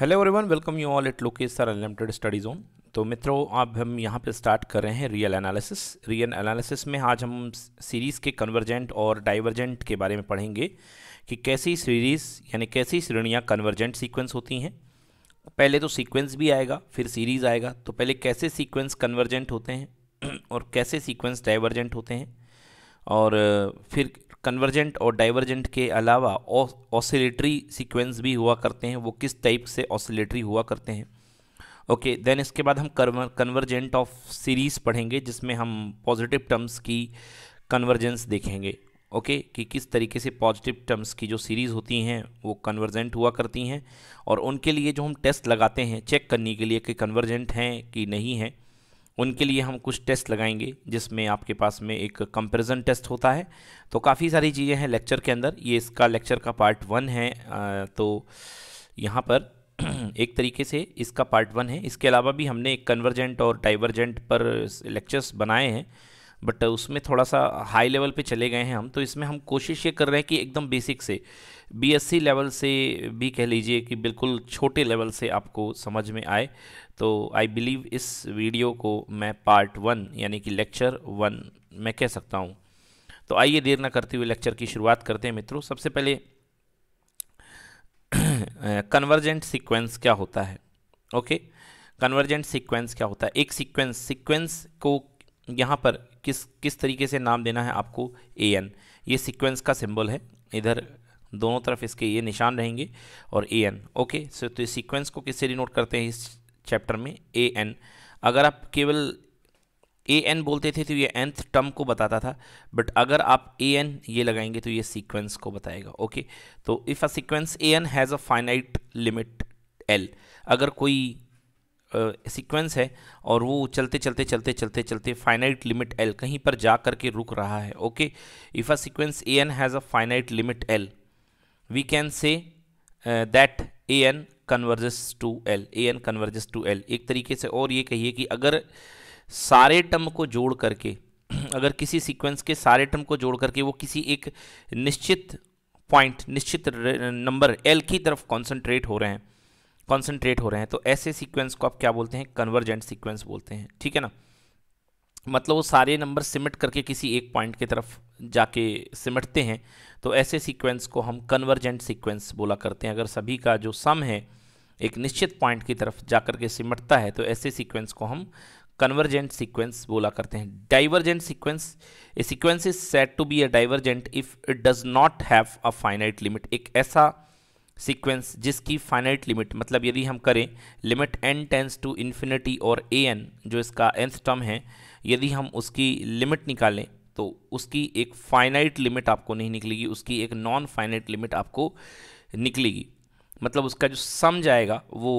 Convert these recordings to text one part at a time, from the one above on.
Hello everyone welcome you all look is sir unlimited study zone तो मित्रों अब हम यहाँ पे स्टार्ट कर रहे हैं रियल एनालिसिस रियल एनालिसिस में आज हम सीरीज़ के कन्वर्जेंट और डाइवर्जेंट के बारे में पढ़ेंगे कि कैसी सीरीज़ यानी कैसी श्रेणियाँ कन्वर्जेंट सीक्वेंस होती हैं पहले तो सीक्वेंस भी आएगा फिर सीरीज़ आएगा तो पहले कैसे सीक्वेंस कन्वर्जेंट होते हैं और कैसे सीक्वेंस डाइवर्जेंट होते हैं और फिर कन्वर्जेंट और डाइवर्जेंट के अलावा ऑसिलेटरी सीक्वेंस भी हुआ करते हैं वो किस टाइप से ऑसिलेटरी हुआ करते हैं ओके okay, देन इसके बाद हम कन्वर्जेंट ऑफ सीरीज़ पढ़ेंगे जिसमें हम पॉजिटिव टर्म्स की कन्वर्जेंस देखेंगे ओके okay, कि किस तरीके से पॉजिटिव टर्म्स की जो सीरीज़ होती हैं वो कन्वर्जेंट हुआ करती हैं और उनके लिए जो हम टेस्ट लगाते हैं चेक करने के लिए कि कन्वर्जेंट हैं कि नहीं हैं उनके लिए हम कुछ टेस्ट लगाएंगे जिसमें आपके पास में एक कंपेरिजन टेस्ट होता है तो काफ़ी सारी चीज़ें हैं लेक्चर के अंदर ये इसका लेक्चर का पार्ट वन है तो यहाँ पर एक तरीके से इसका पार्ट वन है इसके अलावा भी हमने एक कन्वर्जेंट और डाइवर्जेंट पर लेक्चर्स बनाए हैं बट उसमें थोड़ा सा हाई लेवल पे चले गए हैं हम तो इसमें हम कोशिश ये कर रहे हैं कि एकदम बेसिक से बीएससी लेवल से भी कह लीजिए कि बिल्कुल छोटे लेवल से आपको समझ में आए तो आई बिलीव इस वीडियो को मैं पार्ट वन यानी कि लेक्चर वन मैं कह सकता हूँ तो आइए देर ना करते हुए लेक्चर की शुरुआत करते हैं मित्रों सबसे पहले कन्वर्जेंट सीक्वेंस क्या होता है ओके कन्वर्जेंट सीक्वेंस क्या होता है एक सीक्वेंस सीक्वेंस को यहाँ पर किस किस तरीके से नाम देना है आपको ए एन ये सीक्वेंस का सिंबल है इधर दोनों तरफ इसके ये निशान रहेंगे और ए एन ओके सो तो इस सीक्वेंस को किससे डिनोट करते हैं इस चैप्टर में ए एन अगर आप केवल ए एन बोलते थे तो ये एंथ टर्म को बताता था बट अगर आप ए एन ये लगाएंगे तो ये सीक्वेंस को बताएगा ओके तो if a sequence A N has a finite limit L अगर कोई सीक्वेंस uh, है और वो चलते चलते चलते चलते चलते फाइनाइट लिमिट एल कहीं पर जा करके रुक रहा है okay if a sequence A N has a finite limit L we can say that A N converges to L A N converges to L एक तरीके से और ये कहिए कि अगर सारे टर्म को जोड़ करके अगर किसी सीक्वेंस के सारे टर्म को जोड़ करके वो किसी एक निश्चित पॉइंट निश्चित नंबर एल की तरफ कॉन्सेंट्रेट हो रहे हैं कॉन्सेंट्रेट हो रहे हैं तो ऐसे सीक्वेंस को आप क्या बोलते हैं कन्वर्जेंट सीक्वेंस बोलते हैं ठीक है ना मतलब वो सारे नंबर सिमट करके किसी एक पॉइंट की तरफ जाके सिमटते हैं तो ऐसे सीक्वेंस को हम कन्वर्जेंट सीक्वेंस बोला करते हैं अगर सभी का जो सम है एक निश्चित पॉइंट की तरफ जाकर के सिमटता है तो ऐसे सीक्वेंस को हम कन्वर्जेंट सीक्वेंस बोला करते हैं divergent sequence a sequence is set to be a divergent if it does not have a finite limit एक ऐसा सीक्वेंस जिसकी फाइनाइट लिमिट मतलब यदि हम करें limit N tends to infinity और ए एन जो इसका एंथ टर्म है यदि हम उसकी लिमिट निकालें तो उसकी एक फाइनाइट लिमिट आपको नहीं निकलेगी उसकी एक नॉन फाइनाइट लिमिट आपको निकलेगी मतलब उसका जो सम जाएगा वो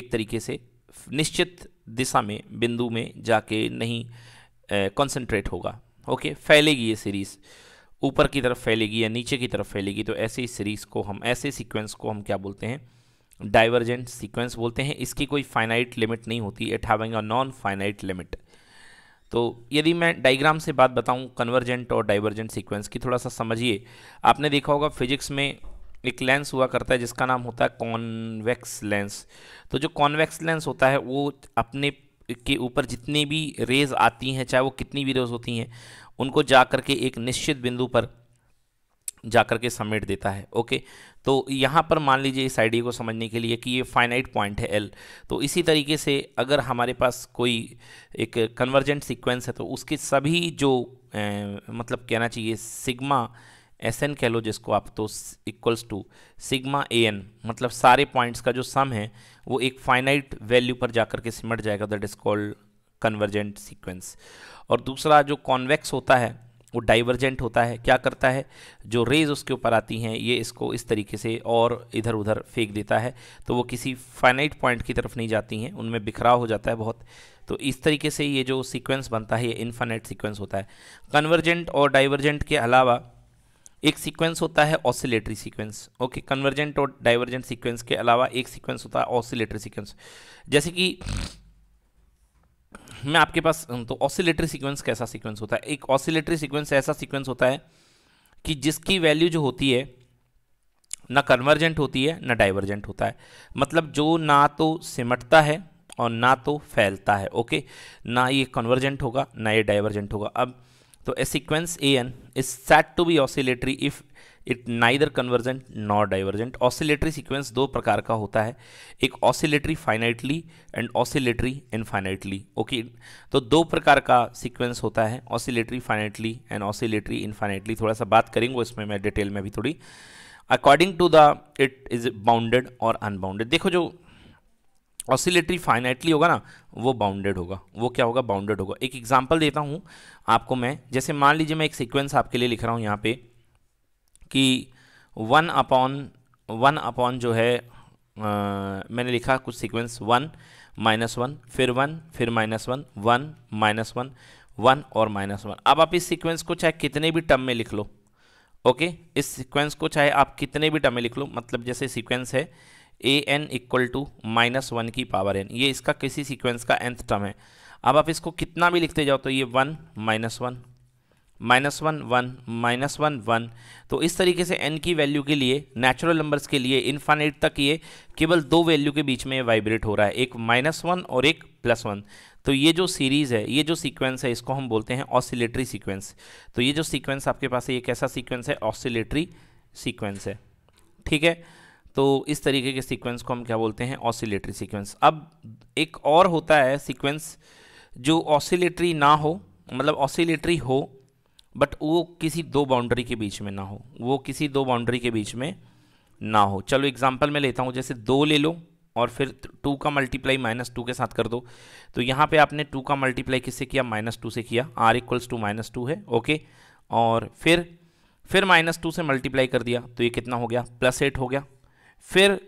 एक तरीके से निश्चित दिशा में बिंदु में जाके नहीं कंसंट्रेट होगा ओके फैलेगी ये सीरीज़ ऊपर की तरफ फैलेगी या नीचे की तरफ फैलेगी तो ऐसे ही सीरीज़ को हम ऐसे सीक्वेंस को हम क्या बोलते हैं डाइवर्जेंट सीक्वेंस बोलते हैं इसकी कोई फाइनाइट लिमिट नहीं होती it having a non finite limit तो यदि मैं डायग्राम से बात बताऊं कन्वर्जेंट और डाइवर्जेंट सीक्वेंस की थोड़ा सा समझिए आपने देखा होगा फिजिक्स में एक लेंस हुआ करता है जिसका नाम होता है कॉन्वेक्स लेंस तो जो कॉन्वेक्स लेंस होता है वो अपने के ऊपर जितनी भी रेज आती हैं चाहे वो कितनी भी रेज होती हैं उनको जा करके एक निश्चित बिंदु पर जा करके समेट देता है ओके तो यहाँ पर मान लीजिए इस आइडिया को समझने के लिए कि ये फाइनाइट पॉइंट है एल तो इसी तरीके से अगर हमारे पास कोई एक कन्वर्जेंट सीक्वेंस है तो उसके सभी जो ए, मतलब कहना चाहिए सिग्मा एस एन कह लो जिसको आप तो equals to sigma A N मतलब सारे पॉइंट्स का जो सम है वो एक फाइनाइट वैल्यू पर जाकर के सिमट जाएगा that is called convergent sequence और दूसरा जो कॉन्वेक्स होता है वो डाइवर्जेंट होता है क्या करता है जो रेज उसके ऊपर आती हैं ये इसको इस तरीके से और इधर उधर फेंक देता है तो वो किसी फाइनाइट पॉइंट की तरफ नहीं जाती हैं उनमें बिखराव हो जाता है बहुत तो इस तरीके से ये जो सीक्वेंस बनता है ये इन्फाइनाइट सीक्वेंस होता है कन्वर्जेंट और डाइवर्जेंट के अलावा एक सीक्वेंस होता है ऑसिलेटरी सीक्वेंस ओके कन्वर्जेंट और डाइवर्जेंट सीक्वेंस के अलावा एक सीक्वेंस होता है ऑसिलेटरी सीक्वेंस जैसे कि मैं आपके पास तो ऑसिलेटरी सीक्वेंस कैसा सीक्वेंस होता है एक ऑसिलेटरी सीक्वेंस ऐसा सीक्वेंस होता है कि जिसकी वैल्यू जो होती है ना कन्वर्जेंट होती है ना डाइवर्जेंट होता है मतलब जो ना तो सिमटता है और ना तो फैलता है ओके ना ये कन्वर्जेंट होगा ना ये डाइवर्जेंट होगा अब तो a sequence A N is set to be oscillatory if it neither convergent nor divergent oscillatory sequence दो प्रकार का होता है एक oscillatory finitely and oscillatory infinitely okay तो दो प्रकार का सीक्वेंस होता है oscillatory finitely and oscillatory infinitely थोड़ा सा बात करेंगे इसमें मैं डिटेल में भी थोड़ी according to the it is bounded और अनबाउंडेड देखो जो ऑसिलेटरी फाइनाइटली होगा ना वो बाउंडेड होगा वो क्या होगा बाउंडेड होगा एक एग्जाम्पल देता हूँ आपको मैं जैसे मान लीजिए मैं एक सीक्वेंस आपके लिए लिख रहा हूँ यहाँ पे कि वन अपॉन वन अपॉन जो है आ, मैंने लिखा कुछ सीक्वेंस वन माइनस वन फिर वन फिर minus one one minus one one और माइनस वन अब आप इस सीक्वेंस को चाहे कितने भी टर्म में लिख लो ओके इस सीक्वेंस को चाहे आप कितने भी टर्म में लिख लो मतलब जैसे सीक्वेंस है A N equal to minus one की पावर एन ये इसका किसी सीक्वेंस का एंथ टर्म है अब आप इसको कितना भी लिखते जाओ तो ये one minus one minus one one minus one one तो इस तरीके से एन की वैल्यू के लिए नेचुरल नंबर्स के लिए इन्फानेट तक ये केवल दो वैल्यू के बीच में वाइब्रेट हो रहा है एक माइनस वन और एक प्लस वन तो ये जो सीरीज़ है ये जो सीक्वेंस है इसको हम बोलते हैं ऑसिलेटरी सीक्वेंस तो ये जो सीक्वेंस आपके पास है ये कैसा सीक्वेंस है ऑसिलेटरी सीक्वेंस है ठीक है तो इस तरीके के सीक्वेंस को हम क्या बोलते हैं ऑसिलेटरी सीक्वेंस अब एक और होता है सीक्वेंस जो ऑसिलेटरी ना हो मतलब ऑसिलेटरी हो बट वो किसी दो बाउंड्री के बीच में ना हो वो किसी दो बाउंड्री के बीच में ना हो चलो एग्जाम्पल मैं लेता हूँ जैसे दो ले लो और फिर टू का मल्टीप्लाई माइनस टू के साथ कर दो तो यहाँ पे आपने टू का मल्टीप्लाई किससे किया माइनस टू से किया R equals to minus two है ओके और फिर फिर माइनस टू से मल्टीप्लाई कर दिया तो ये कितना हो गया प्लस एट हो गया फिर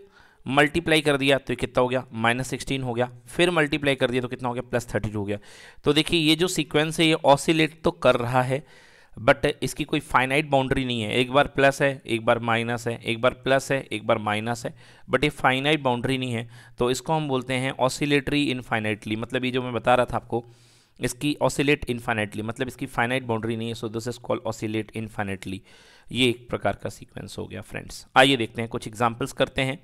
मल्टीप्लाई कर दिया तो ये कितना हो गया माइनस सिक्सटीन हो गया फिर मल्टीप्लाई कर दिया तो कितना हो गया प्लस थर्टी टू हो गया तो देखिए ये जो सिक्वेंस है ये ऑसिलेट तो कर रहा है बट इसकी कोई फाइनाइट बाउंड्री नहीं है एक बार प्लस है एक बार माइनस है एक बार प्लस है एक बार माइनस है बट ये फाइनाइट बाउंड्री नहीं है तो इसको हम बोलते हैं ऑसिलेटरी इनफाइनाइटली मतलब ये जो मैं बता रहा था आपको इसकी ऑसिलेट इनफाइनाइटली मतलब इसकी फाइनाइट बाउंड्री नहीं है so this is called oscillate infinitely ये एक प्रकार का सीक्वेंस हो गया फ्रेंड्स आइए देखते हैं कुछ एग्जाम्पल्स करते हैं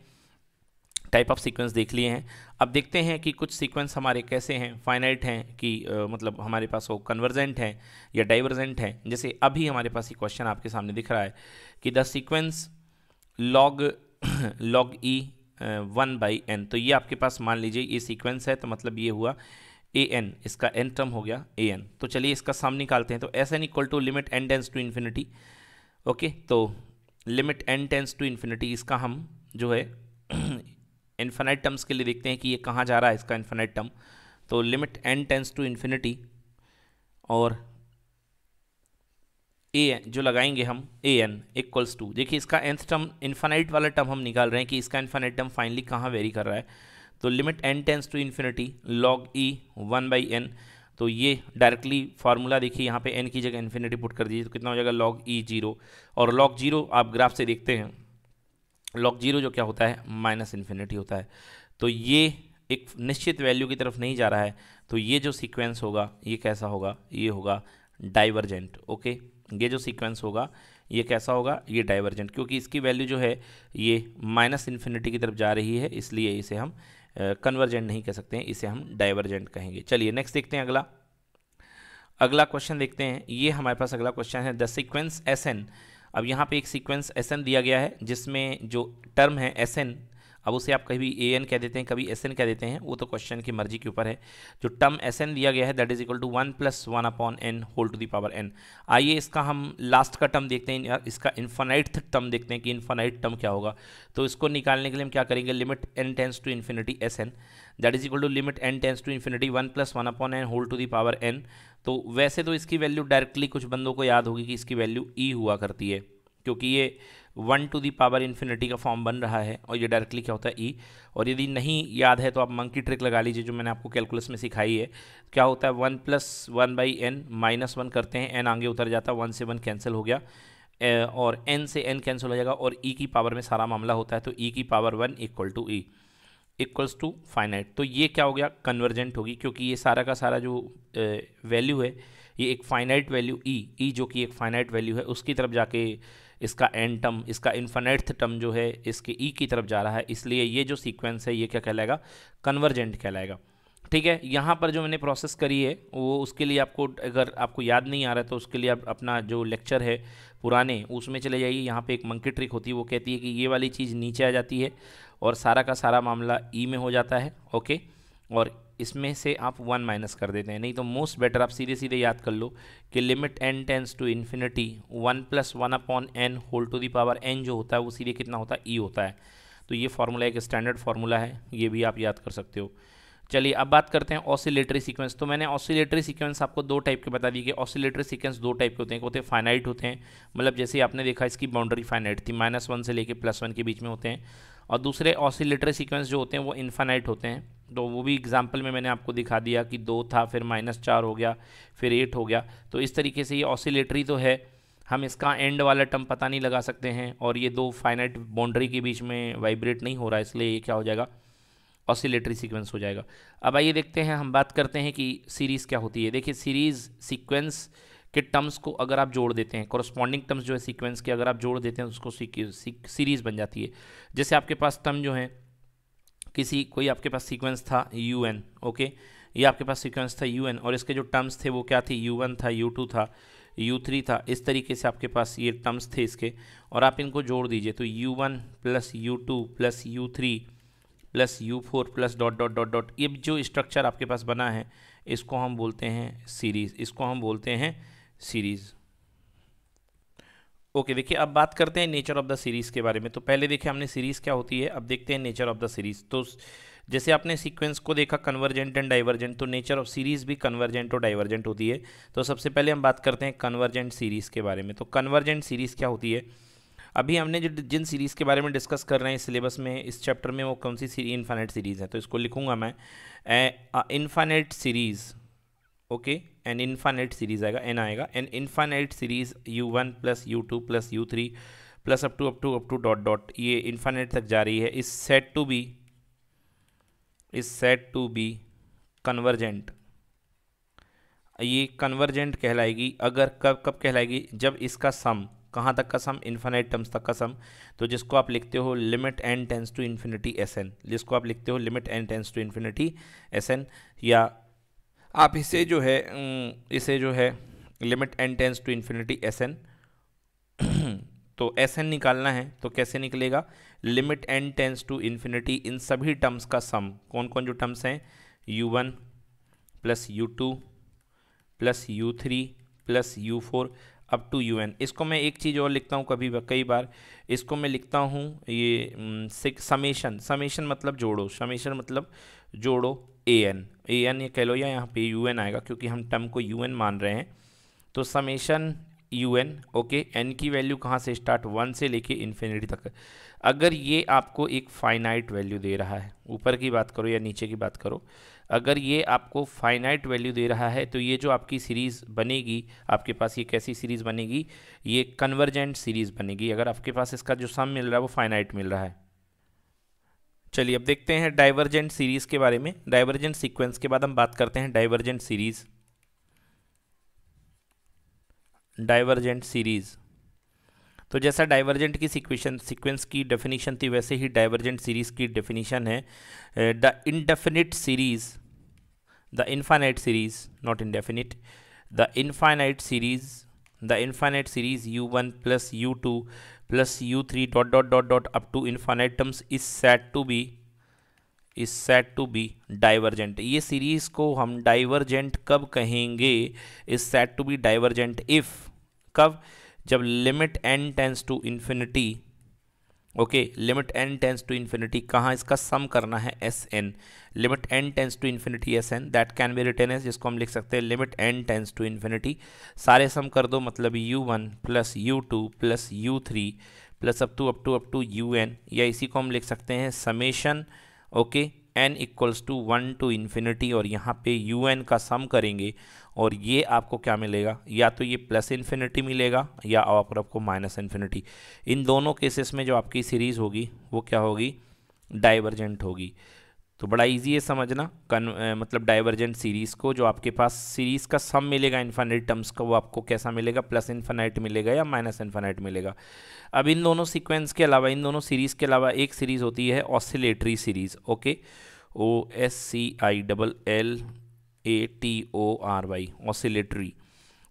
टाइप ऑफ सीक्वेंस देख लिए हैं अब देखते हैं कि कुछ सीक्वेंस हमारे कैसे हैं फाइनाइट हैं कि आ, मतलब हमारे पास वो कन्वर्जेंट हैं या डाइवर्जेंट हैं जैसे अभी हमारे पास ये क्वेश्चन आपके सामने दिख रहा है कि the sequence log log e one by n तो ये आपके पास मान लीजिए ये सीक्वेंस है तो मतलब ये हुआ ए एन इसका एन टर्म हो गया ए एन तो चलिए इसका सम निकालते हैं तो s n equal to limit N tends to infinity okay तो limit N tends to infinity इसका हम जो है इन्फिनाइट टर्म्स के लिए देखते हैं कि ये कहाँ जा रहा है इसका इन्फिनाइट टर्म तो limit N tends to infinity और ए जो लगाएंगे हम ए एन इक्वल्स टू देखिए इसका एंथ टर्म इन्फेनाइट वाला टर्म हम निकाल रहे हैं कि इसका इन्फेनाइट टर्म फाइनली कहाँ वेरी कर रहा है तो limit N tends to infinity log e one by n तो ये डायरेक्टली फार्मूला देखिए यहाँ पे एन की जगह इन्फिनिटी पुट कर दीजिए तो कितना हो जाएगा लॉग ई जीरो और लॉग जीरो आप ग्राफ से देखते हैं लॉग जीरो जो क्या होता है माइनस इन्फिनिटी होता है तो ये एक निश्चित वैल्यू की तरफ नहीं जा रहा है तो ये जो सीक्वेंस होगा ये कैसा होगा ये होगा डाइवर्जेंट ओके ये जो सीक्वेंस होगा ये कैसा होगा ये डाइवर्जेंट क्योंकि इसकी वैल्यू जो है ये माइनस इन्फिनिटी की तरफ जा रही है इसलिए इसे हम कन्वर्जेंट uh, नहीं कह सकते हैं इसे हम डाइवर्जेंट कहेंगे चलिए नेक्स्ट देखते हैं अगला अगला क्वेश्चन देखते हैं ये हमारे पास अगला क्वेश्चन है द सीक्वेंस एस एन अब यहाँ पे एक सीक्वेंस एस दिया गया है जिसमें जो टर्म है एस अब उसे आप कभी ए एन कह देते हैं कभी एस एन कह देते हैं वो तो क्वेश्चन की मर्जी के ऊपर है जो टर्म एस एन दिया गया है that is equal to one plus one upon n whole to the power n आइए इसका हम लास्ट का टर्म देखते हैं इसका इन्फानाइट टर्म देखते हैं कि इन्फानाइट टर्म क्या होगा तो इसको निकालने के लिए हम क्या करेंगे limit N tends to infinity s n that is equal to limit N tends to infinity one plus one upon n whole to the power n तो वैसे तो इसकी वैल्यू डायरेक्टली कुछ बंदों को याद होगी कि इसकी वैल्यू ई e हुआ करती है क्योंकि ये one to the power infinity का फॉर्म बन रहा है और ये डायरेक्टली क्या होता है ई e, और यदि नहीं याद है तो आप मंकी ट्रिक लगा लीजिए जो मैंने आपको कैलकुलस में सिखाई है क्या होता है one plus one by n minus one करते हैं एन आगे उतर जाता है वन से वन कैंसिल हो गया और एन से एन कैंसिल हो जाएगा और ई e की पावर में सारा मामला होता है तो ई e की power one equal to e e. Equals to finite तो ये क्या हो गया कन्वर्जेंट होगी क्योंकि ये सारा का सारा जो वैल्यू है ये एक फाइनाइट वैल्यू ई ई जो कि एक फाइनाइट वैल्यू है उसकी तरफ जाके इसका एंड टर्म इसका इन्फाइनाइट टर्म जो है इसके ई e की तरफ जा रहा है इसलिए ये जो सीक्वेंस है ये क्या कहलाएगा कन्वर्जेंट कहलाएगा ठीक है यहाँ पर जो मैंने प्रोसेस करी है वो उसके लिए आपको अगर आपको याद नहीं आ रहा है तो उसके लिए आप अपना जो लेक्चर है पुराने उसमें चले जाइए यहाँ पे एक मंकी ट्रिक होती है वो कहती है कि ये वाली चीज़ नीचे आ जाती है और सारा का सारा मामला ई e में हो जाता है ओके और इसमें से आप वन माइनस कर देते हैं नहीं तो मोस्ट बेटर आप सीधे सीधे याद कर लो कि limit N tends to infinity one plus one upon n whole to the power n जो होता है वो सीधे कितना होता है ई e होता है तो ये फार्मूला एक स्टैंडर्ड फार्मूला है ये भी आप याद कर सकते हो चलिए अब बात करते हैं ऑसिलेटरी सीक्वेंस तो मैंने ऑसिलेटरी सीक्वेंस आपको दो टाइप के बता दिए कि ऑसिलेटरी सीक्वेंस दो टाइप के होते हैं होते हैं फाइनाइट होते हैं मतलब जैसे आपने देखा इसकी बाउंड्री फाइनाइट थी माइनस वन से लेकर प्लस वन के बीच में होते हैं और दूसरे ऑसिलेटरी सीक्वेंस जो होते हैं वो इन्फाइनाइट होते हैं तो वो भी एग्जाम्पल में मैंने आपको दिखा दिया कि दो था फिर माइनस चार हो गया फिर एट हो गया तो इस तरीके से ये ऑसिलेटरी तो है हम इसका एंड वाला टर्म पता नहीं लगा सकते हैं और ये दो फाइनाइट बाउंड्री के बीच में वाइब्रेट नहीं हो रहा इसलिए ये क्या हो जाएगा ऑसिलेटरी सीक्वेंस हो जाएगा अब आइए देखते हैं हम बात करते हैं कि सीरीज़ क्या होती है देखिए सीरीज़ सीक्वेंस के टर्म्स को अगर आप जोड़ देते हैं कॉरस्पॉन्डिंग टर्म्स जो है सीक्वेंस के अगर आप जोड़ देते हैं उसको सीरीज़ बन जाती है जैसे आपके पास टर्म जो है किसी कोई आपके पास सीक्वेंस था यू एन ओके ये आपके पास सीक्वेंस था यू एन और इसके जो टर्म्स थे वो क्या थे यू वन था यू टू था यू थ्री था इस तरीके से आपके पास ये टर्म्स थे इसके और आप इनको जोड़ दीजिए तो u one plus u two plus u three plus u four plus dot dot dot dot ये जो स्ट्रक्चर आपके पास बना है इसको हम बोलते हैं सीरीज़ इसको हम बोलते हैं सीरीज़ ओके okay, देखिए अब बात करते हैं नेचर ऑफ़ द सीरीज़ के बारे में तो पहले देखिए हमने सीरीज़ क्या होती है अब देखते हैं नेचर ऑफ़ द सीरीज़ तो जैसे आपने सीक्वेंस को देखा कन्वर्जेंट एंड डाइवर्जेंट तो नेचर ऑफ सीरीज़ भी कन्वर्जेंट और डाइवर्जेंट होती है तो सबसे पहले हम बात करते हैं कन्वर्जेंट सीरीज़ के बारे में तो कन्वर्जेंट सीरीज़ क्या होती है अभी हमने जो जिन सीरीज़ के बारे में डिस्कस कर रहे हैं सिलेबस में इस चैप्टर में वो कौन सी सीरी इन्फानेट सीरीज़ है तो इसको लिखूंगा मैं infinite series okay n infinite series आएगा एन आएगा n infinite series u one plus u two plus u three plus up to up to up to dot dot ये इन्फानेट तक जा रही है is said to be is set to be convergent ये convergent कहलाएगी अगर कब कब कहलाएगी जब इसका सम कहाँ तक का सम इन्फाइनाइट टर्म्स तक का सम तो जिसको आप लिखते हो limit N tends to infinity s n जिसको आप लिखते हो limit N tends to infinity s n या आप इसे जो है इसे जो है limit N tends to infinity s n तो एस एन निकालना है तो कैसे निकलेगा limit N tends to infinity इन सभी टर्म्स का सम कौन कौन जो टर्म्स हैं u one plus u two plus u three plus u four up to n इसको मैं एक चीज़ और लिखता हूँ कभी कई बार इसको मैं लिखता हूँ ये समेशन समेशन मतलब जोड़ो समेशन मतलब जोड़ो ए एन ए एन ये कह लो या यहाँ पे यू एन आएगा क्योंकि हम टर्म को यू एन मान रहे हैं तो summation u n okay n की वैल्यू कहाँ से स्टार्ट वन से लेके इन्फिनिटी तक अगर ये आपको एक फाइनाइट वैल्यू दे रहा है ऊपर की बात करो या नीचे की बात करो अगर ये आपको फाइनाइट वैल्यू दे रहा है तो ये जो आपकी सीरीज़ बनेगी आपके पास ये कैसी सीरीज़ बनेगी ये कन्वर्जेंट सीरीज़ बनेगी अगर आपके पास इसका जो सम मिल रहा है वो फाइनाइट मिल रहा है चलिए अब देखते हैं डाइवर्जेंट सीरीज़ के बारे में डाइवर्जेंट सीक्वेंस के बाद हम बात करते हैं डाइवर्जेंट सीरीज़ डाइवर्जेंट सीरीज़ तो जैसा डाइवर्जेंट की सिक्वेशन सिक्वेंस की डेफिनेशन थी वैसे ही डाइवर्जेंट सीरीज़ की डेफिनेशन है the indefinite series the infinite series not indefinite the infinite series the infinite series u one plus u two plus u three dot dot dot dot up to infinite terms is set to be is set to be divergent ये series को हम divergent कब कहेंगे is set to be divergent if कब जब limit N tends to infinity okay limit N tends to infinity कहाँ इसका sum करना है s n limit N tends to infinity s n that can be written s जिसको हम लिख सकते हैं limit N tends to infinity सारे सम कर दो मतलब u one plus u two plus u three plus up to up to up to u n या इसी को हम लिख सकते हैं summation okay okay, n equals to one two infinity और यहाँ पे यू एन का सम करेंगे और ये आपको क्या मिलेगा या तो ये प्लस इन्फिनिटी मिलेगा या और आपको माइनस इन्फिनिटी इन दोनों केसेस में जो आपकी सीरीज़ होगी वो क्या होगी डाइवर्जेंट होगी तो बड़ा इजी है समझना कन ए, मतलब डाइवर्जेंट सीरीज़ को जो आपके पास सीरीज़ का सम मिलेगा इन्फानाइट टर्म्स का वो आपको कैसा मिलेगा प्लस इन्फानाइट मिलेगा या माइनस इन्फानाइट मिलेगा अब इन दोनों सीक्वेंस के अलावा इन दोनों सीरीज़ के अलावा एक सीरीज़ होती है oscillatory series okay O S C I double L A T O R Y oscillatory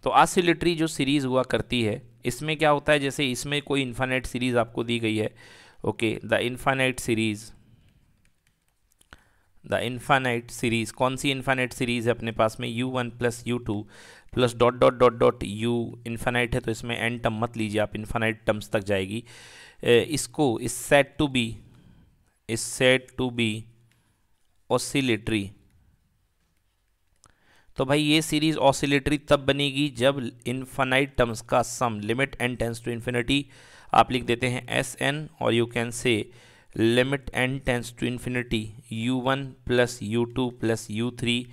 तो ऑसिलेटरी जो सीरीज़ हुआ करती है इसमें क्या होता है जैसे इसमें कोई इन्फानाइट सीरीज़ आपको दी गई है okay the infinite series the infinite series कौन सी इन्फानाइट सीरीज़ है अपने पास में u one plus u two plus dot dot dot dot u infinite है तो इसमें एन टर्म मत लीजिए आप इन्फानाइट टर्म्स तक जाएगी इसको is said to be is set to be oscillatory तो भाई ये सीरीज़ ऑसिलेटरी तब बनेगी जब इन्फानाइट टर्म्स का sum limit N tends to infinity आप लिख देते हैं एस एन और you can say limit N tends to infinity u one plus u two plus u three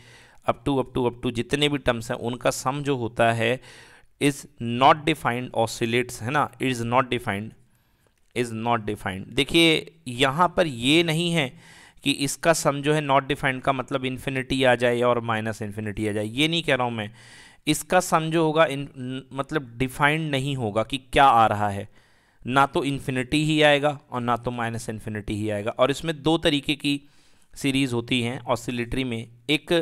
up to up to up to जितने भी terms हैं उनका सम जो होता है इज़ नॉट डिफाइंड ऑसिलेट्स है ना is not defined is not defined देखिए यहाँ पर ये नहीं है कि इसका सम जो है नॉट डिफाइंड का मतलब इन्फिनिटी आ जाए और माइनस इन्फिनिटी आ जाए ये नहीं कह रहा हूँ मैं इसका सम जो होगा इन, मतलब डिफाइंड नहीं होगा कि क्या आ रहा है ना तो इन्फिनिटी ही आएगा और ना तो माइनस इन्फिनिटी ही आएगा और इसमें दो तरीके की सीरीज़ होती हैं ऑसिलेटरी में एक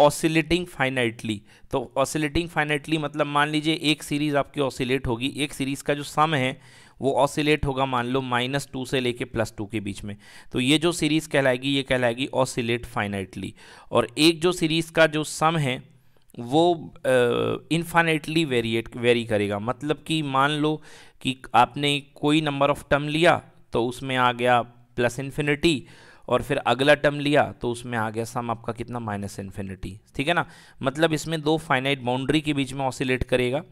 ऑसिलेटिंग फाइनाइटली तो ऑसिलेटिंग फाइनाइटली मतलब मान लीजिए एक सीरीज़ आपकी ऑसिलेट होगी एक सीरीज़ का जो सम है वो ऑसिलेट होगा मान लो माइनस टू से लेके प्लस टू के बीच में तो ये जो सीरीज़ कहलाएगी ये कहलाएगी ऑसिलेट फाइनाइटली और एक जो सीरीज़ का जो सम है वो इन्फाइनेटली वेरिएट वेरी करेगा मतलब कि मान लो कि आपने कोई नंबर ऑफ टर्म लिया तो उसमें आ गया प्लस इन्फिनिटी और फिर अगला टर्म लिया तो उसमें आ गया सम आपका कितना माइनस इन्फिनिटी ठीक है ना मतलब इसमें दो फाइनाइट बाउंड्री के बीच में ऑसिलेट करेगा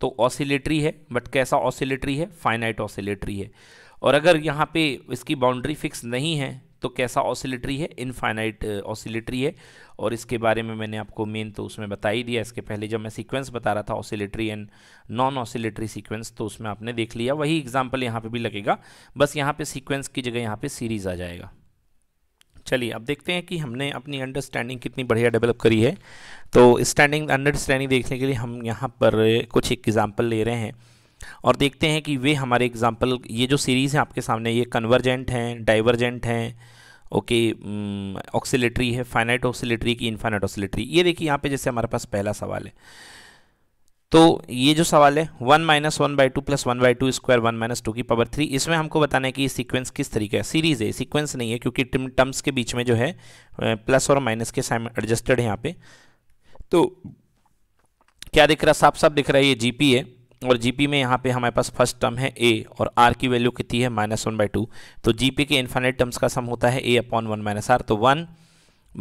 तो ऑसिलेटरी है बट कैसा ऑसिलेटरी है फाइनाइट ऑसिलेटरी है और अगर यहाँ पे इसकी बाउंड्री फिक्स नहीं है तो कैसा ऑसिलेटरी है इनफाइनाइट ऑसिलेटरी uh, है और इसके बारे में मैंने आपको मेन तो उसमें बता ही दिया इसके पहले जब मैं सीक्वेंस बता रहा था oscillatory and non oscillatory sequence तो उसमें आपने देख लिया वही एग्जाम्पल यहाँ पर भी लगेगा बस यहाँ पर सीक्वेंस की जगह यहाँ पर सीरीज़ आ जाएगा चलिए अब देखते हैं कि हमने अपनी अंडरस्टैंडिंग कितनी बढ़िया डेवलप करी है तो स्टैंडिंग अंडरस्टैंडिंग देखने के लिए हम यहाँ पर uh, कुछ एग्जाम्पल ले रहे हैं और देखते हैं कि वे हमारे एग्जाम्पल ये जो सीरीज़ हैं आपके सामने ये कन्वर्जेंट हैं डाइवर्जेंट हैं ओके ऑक्सीलेटरी है फाइनाइट ऑक्सीलेटरी की इनफाइनाइट ऑक्सीलेटरी ये देखिए यहाँ पे जैसे हमारे पास पहला सवाल है तो ये जो सवाल है one minus one by two plus one by two square one minus two की पावर थ्री इसमें हमको बताना है कि सीक्वेंस किस तरीके है सीरीज़ है सीक्वेंस नहीं है क्योंकि टर्म्स के बीच में जो है प्लस और माइनस के साइम एडजस्टेड है यहाँ पे तो क्या दिख रहा है साफ साफ दिख रहा है ये जीपी है और जीपी में यहाँ पे हमारे पास फर्स्ट टर्म है ए और आर की वैल्यू कितनी है माइनस वन बाई टू तो जीपी के इन्फाइनेट टर्म्स का सम होता है a upon one minus r तो वन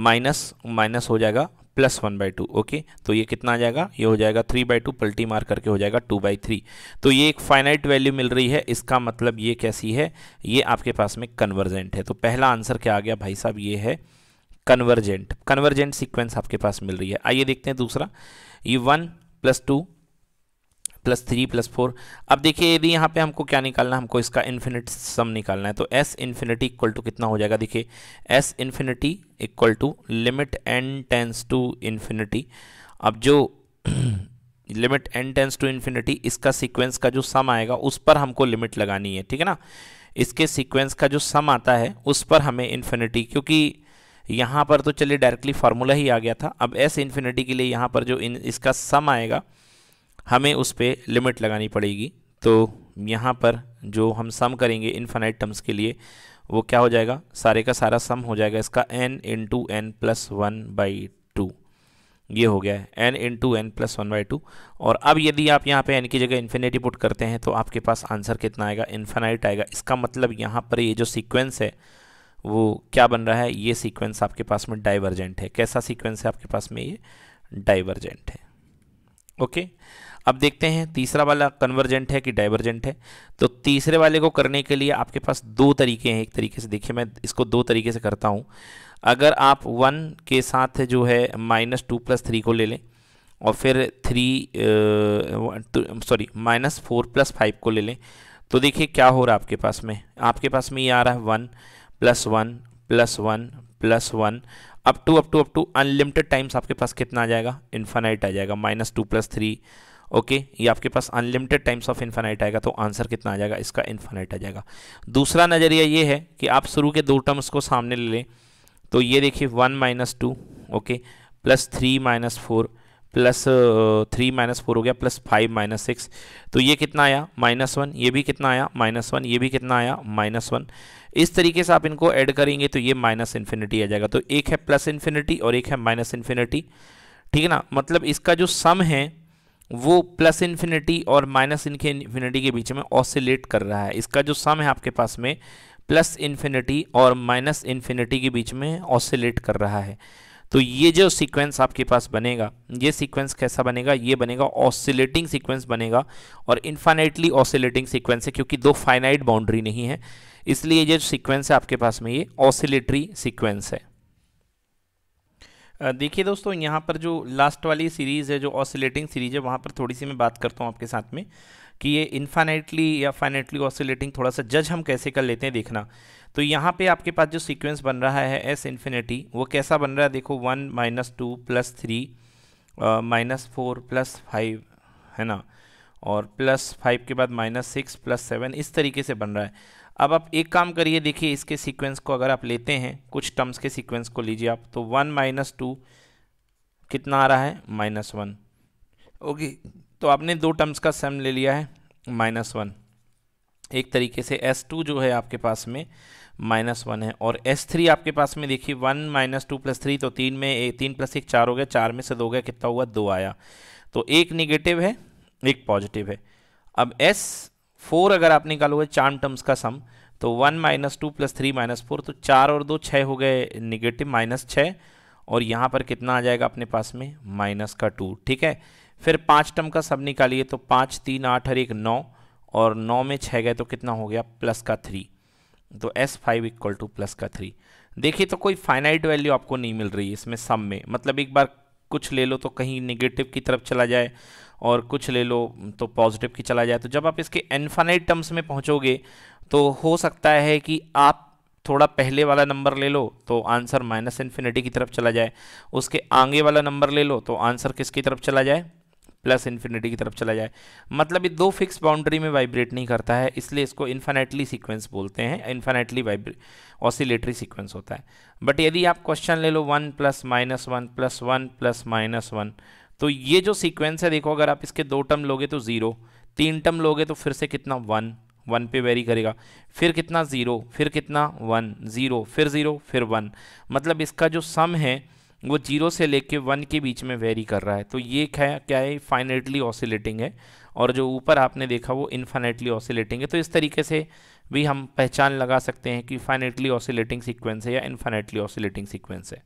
माइनस माइनस हो जाएगा plus one by two okay तो ये कितना आ जाएगा ये हो जाएगा थ्री बाई टू पल्टी मार करके हो जाएगा टू बाई थ्री तो ये एक फाइनाइट वैल्यू मिल रही है इसका मतलब ये कैसी है ये आपके पास में कन्वर्जेंट है तो पहला आंसर क्या आ गया भाई साहब ये है कन्वर्जेंट कन्वर्जेंट सीक्वेंस आपके पास मिल रही है आइए देखते हैं दूसरा ये one plus two plus three plus four अब देखिए यदि यहाँ पे हमको क्या निकालना है हमको इसका इन्फिनिट सम निकालना है तो एस इन्फिनिटी इक्वल टू कितना हो जाएगा देखिए s infinity equal to limit N tends to infinity अब जो limit N tends to infinity इसका सिक्वेंस का जो सम आएगा उस पर हमको लिमिट लगानी है ठीक है ना इसके सिक्वेंस का जो सम आता है उस पर हमें इन्फिनिटी क्योंकि यहाँ पर तो चलिए डायरेक्टली फार्मूला ही आ गया था अब एस इन्फिनिटी के लिए यहाँ पर जो इन इसका सम आएगा हमें उस पर लिमिट लगानी पड़ेगी तो यहाँ पर जो हम सम करेंगे इनफाइनाइट टर्म्स के लिए वो क्या हो जाएगा सारे का सारा सम हो जाएगा इसका n into n plus one by two ये हो गया है n into n plus one by two और अब यदि आप यहाँ पे एन की जगह इन्फिनेटी पुट करते हैं तो आपके पास आंसर कितना आएगा इन्फाइनाइट आएगा इसका मतलब यहाँ पर ये जो सीक्वेंस है वो क्या बन रहा है ये सीक्वेंस आपके पास में डाइवर्जेंट है कैसा सीक्वेंस है आपके पास में ये डाइवर्जेंट है ओके okay? अब देखते हैं तीसरा वाला कन्वर्जेंट है कि डाइवर्जेंट है तो तीसरे वाले को करने के लिए आपके पास दो तरीके हैं एक तरीके से देखिए मैं इसको दो तरीके से करता हूँ अगर आप वन के साथ जो है माइनस टू प्लस थ्री को ले लें और फिर थ्री तो, sorry minus four plus five को ले लें तो देखिए क्या हो रहा है आपके पास में आपके पास में ये आ रहा है one plus one plus one plus one up to up to up to unlimited times आपके पास कितना आ जाएगा इन्फानाइट आ जाएगा minus two plus three okay ये आपके पास अनलिमिटेड टाइम्स ऑफ इन्फानाइट आएगा तो आंसर कितना आ जाएगा इसका इन्फानाइट आ जाएगा दूसरा नज़रिया ये है कि आप शुरू के दो टर्म्स को सामने ले लें तो ये देखिए one minus two okay plus three minus four plus three minus four हो गया प्लस फाइव माइनस सिक्स तो ये कितना आया माइनस वन ये भी कितना आया माइनस वन ये भी कितना आया माइनस वन इस तरीके से आप इनको ऐड करेंगे तो ये माइनस इन्फिनिटी आ जाएगा तो एक है प्लस इन्फिनिटी और एक है माइनस इन्फिनिटी ठीक है ना मतलब इसका जो सम है वो प्लस इन्फिनिटी और माइनस इनके इन्फिनिटी के बीच में ऑसिलेट कर रहा है इसका जो सम है आपके पास में प्लस इन्फिनिटी और माइनस इन्फिनिटी के बीच में ऑसिलेट कर रहा है तो ये जो सीक्वेंस आपके पास बनेगा ये सीक्वेंस कैसा बनेगा ये बनेगा ऑसिलेटिंग सीक्वेंस बनेगा और इन्फाइनाइटली ऑसिलेटिंग सीक्वेंस है क्योंकि दो फाइनाइट बाउंड्री नहीं है इसलिए ये जो सीक्वेंस है आपके पास में ये ऑसिलेटरी सीक्वेंस है देखिए दोस्तों यहाँ पर जो लास्ट वाली सीरीज़ है जो ऑसिलेटिंग सीरीज़ है वहाँ पर थोड़ी सी मैं बात करता हूँ आपके साथ में कि ये इन्फाइनेटली या फाइनेटली ऑसिलेटिंग थोड़ा सा जज हम कैसे कर लेते हैं देखना तो यहाँ पे आपके पास जो सीक्वेंस बन रहा है एस इन्फिनिटी वो कैसा बन रहा है देखो one minus two plus three minus four plus five है ना और प्लस फाइव के बाद माइनस सिक्स प्लस सेवन इस तरीके से बन रहा है अब आप एक काम करिए देखिए इसके सीक्वेंस को अगर आप लेते हैं कुछ टर्म्स के सीक्वेंस को लीजिए आप तो वन माइनस टू कितना आ रहा है माइनस वन ओके तो आपने दो टर्म्स का सम ले लिया है माइनस वन एक तरीके से एस टू जो है आपके पास में माइनस वन है और एस थ्री आपके पास में देखिए one minus two plus three तो तीन में ए, तीन प्लस एक चार हो गया चार में से दो गया कितना हुआ दो आया तो एक निगेटिव है एक पॉजिटिव है अब एस फोर अगर आप निकालोगे चार टर्म्स का सम तो one minus two plus three minus four तो चार और दो छः हो गए निगेटिव माइनस छः और यहाँ पर कितना आ जाएगा अपने पास में माइनस का टू ठीक है फिर पाँच टर्म का सब निकालिए तो पाँच तीन आठ और एक नौ और नौ में छः गए तो कितना हो गया प्लस का थ्री तो s five equal to plus का थ्री देखिए तो कोई फाइनाइट वैल्यू आपको नहीं मिल रही इसमें सम में मतलब एक बार कुछ ले लो तो कहीं निगेटिव की तरफ चला जाए और कुछ ले लो तो पॉजिटिव की चला जाए तो जब आप इसके इन्फानेट टर्म्स में पहुँचोगे तो हो सकता है कि आप थोड़ा पहले वाला नंबर ले लो तो आंसर माइनस इन्फिनिटी की तरफ चला जाए उसके आगे वाला नंबर ले लो तो आंसर किसकी तरफ चला जाए प्लस इन्फिनिटी की तरफ चला जाए मतलब ये दो फिक्स बाउंड्री में वाइब्रेट नहीं करता है इसलिए इसको इन्फाइनेटली सीक्वेंस बोलते हैं इन्फाइनेटली वाइब्रे ऑसिलेटरी सीक्वेंस होता है बट यदि आप क्वेश्चन ले लो one plus minus one plus one plus minus one तो ये जो सीक्वेंस है देखो अगर आप इसके दो टर्म लोगे तो ज़ीरो तीन टर्म लोगे तो फिर से कितना वन वन पे वेरी करेगा फिर कितना ज़ीरो फिर कितना वन ज़ीरो फिर ज़ीरो फिर वन मतलब इसका जो सम है वो जीरो से लेके वन के बीच में वेरी कर रहा है तो ये क्या क्या है फाइनेटली ऑसिलेटिंग है और जो ऊपर आपने देखा वो इनफाइनेटली ऑसिलेटिंग है तो इस तरीके से भी हम पहचान लगा सकते हैं कि फाइनेटली ऑसिलेटिंग सीक्वेंस है या इनफाइनेटली ऑसिलेटिंग सीक्वेंस है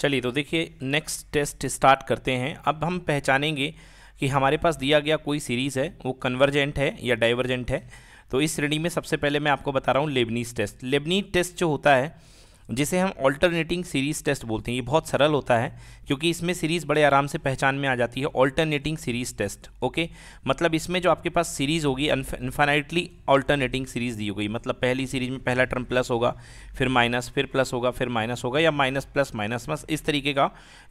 चलिए तो देखिए नेक्स्ट टेस्ट स्टार्ट करते हैं अब हम पहचानेंगे कि हमारे पास दिया गया कोई सीरीज़ है वो कन्वर्जेंट है या डाइवर्जेंट है तो इस श्रेणी में सबसे पहले मैं आपको बता रहा हूँ लेबनीज टेस्ट लेबनीज टेस्ट जो होता है जिसे हम ऑल्टरनेटिंग सीरीज़ टेस्ट बोलते हैं ये बहुत सरल होता है क्योंकि इसमें सीरीज़ बड़े आराम से पहचान में आ जाती है ऑल्टरनेटिंग सीरीज़ टेस्ट ओके मतलब इसमें जो आपके पास सीरीज़ होगी इन्फाइनाइटली ऑल्टरनेटिंग सीरीज़ दी होगी मतलब पहली सीरीज़ में पहला टर्म प्लस होगा फिर माइनस फिर प्लस होगा फिर माइनस होगा या माइनस प्लस माइनस प्लस इस तरीके का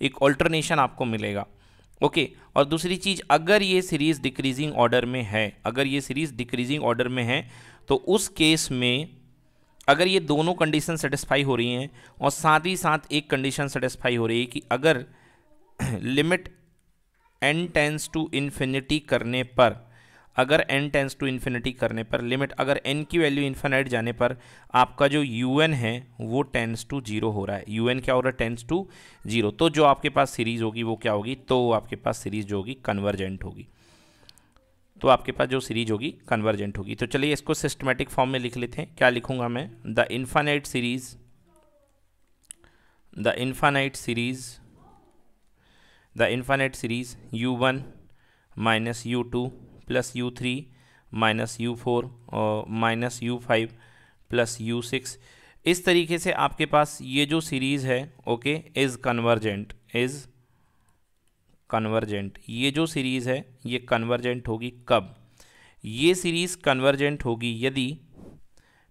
एक ऑल्टरनेशन आपको मिलेगा ओके okay, और दूसरी चीज़ अगर ये सीरीज़ डिक्रीजिंग ऑर्डर में है अगर ये सीरीज़ डिक्रीजिंग ऑर्डर में है तो उस केस में अगर ये दोनों कंडीशन सेटिस्फाई हो रही हैं और साथ ही साथ एक कंडीशन सेटिस्फाई हो रही है कि अगर limit N tends to infinity करने पर अगर एन टेंस टू इन्फिनिटी करने पर लिमिट अगर एन की वैल्यू इन्फिनाइट जाने पर आपका जो यू एन है वो टेंस टू जीरो हो रहा है यू एन क्या हो रहा है टेंस टू जीरो तो जो आपके पास सीरीज़ होगी वो क्या होगी तो आपके पास सीरीज़ जो होगी कन्वर्जेंट होगी तो आपके पास जो सीरीज होगी कन्वर्जेंट होगी तो चलिए इसको सिस्टमेटिक फॉर्म में लिख लेते हैं क्या लिखूंगा मैं the infinite series the infinite series the infinite series u one minus u two plus u three minus u four और minus u five plus u six इस तरीके से आपके पास ये जो सीरीज़ है okay is convergent is convergent ये जो सीरीज़ है ये कन्वर्जेंट होगी कब ये सीरीज़ कन्वर्जेंट होगी यदि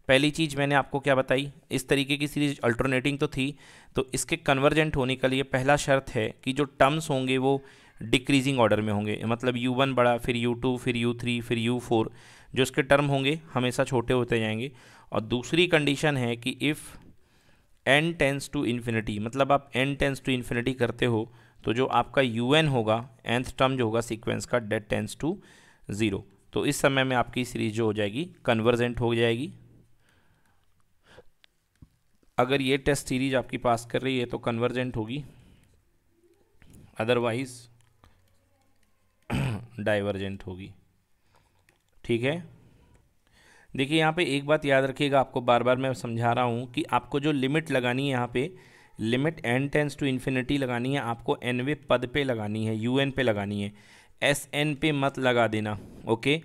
पहली चीज़ मैंने आपको क्या बताई इस तरीके की सीरीज अल्टरनेटिंग तो थी तो इसके कन्वर्जेंट होने के लिए पहला शर्त है कि जो टर्म्स होंगे वो डिक्रीजिंग ऑर्डर में होंगे मतलब यू वन बड़ा फिर यू टू फिर यू थ्री फिर यू फोर जो इसके टर्म होंगे हमेशा छोटे होते जाएंगे और दूसरी कंडीशन है कि if n tends to infinity मतलब आप एन टेंस टू इन्फिनिटी करते हो तो जो आपका यू एन होगा एंथ टर्म जो होगा सीक्वेंस का डेट टेंस टू ज़ीरो तो इस समय में आपकी सीरीज जो हो जाएगी कन्वर्जेंट हो जाएगी अगर ये टेस्ट सीरीज आपकी पास कर रही है तो कन्वर्जेंट होगी अदरवाइज डाइवर्जेंट होगी ठीक है देखिए यहाँ पे एक बात याद रखिएगा आपको बार बार मैं समझा रहा हूँ कि आपको जो लिमिट लगानी है यहाँ पे limit N tends to infinity लगानी है आपको एन वे पद पे लगानी है यू एन पे लगानी है एस एन पे मत लगा देना ओके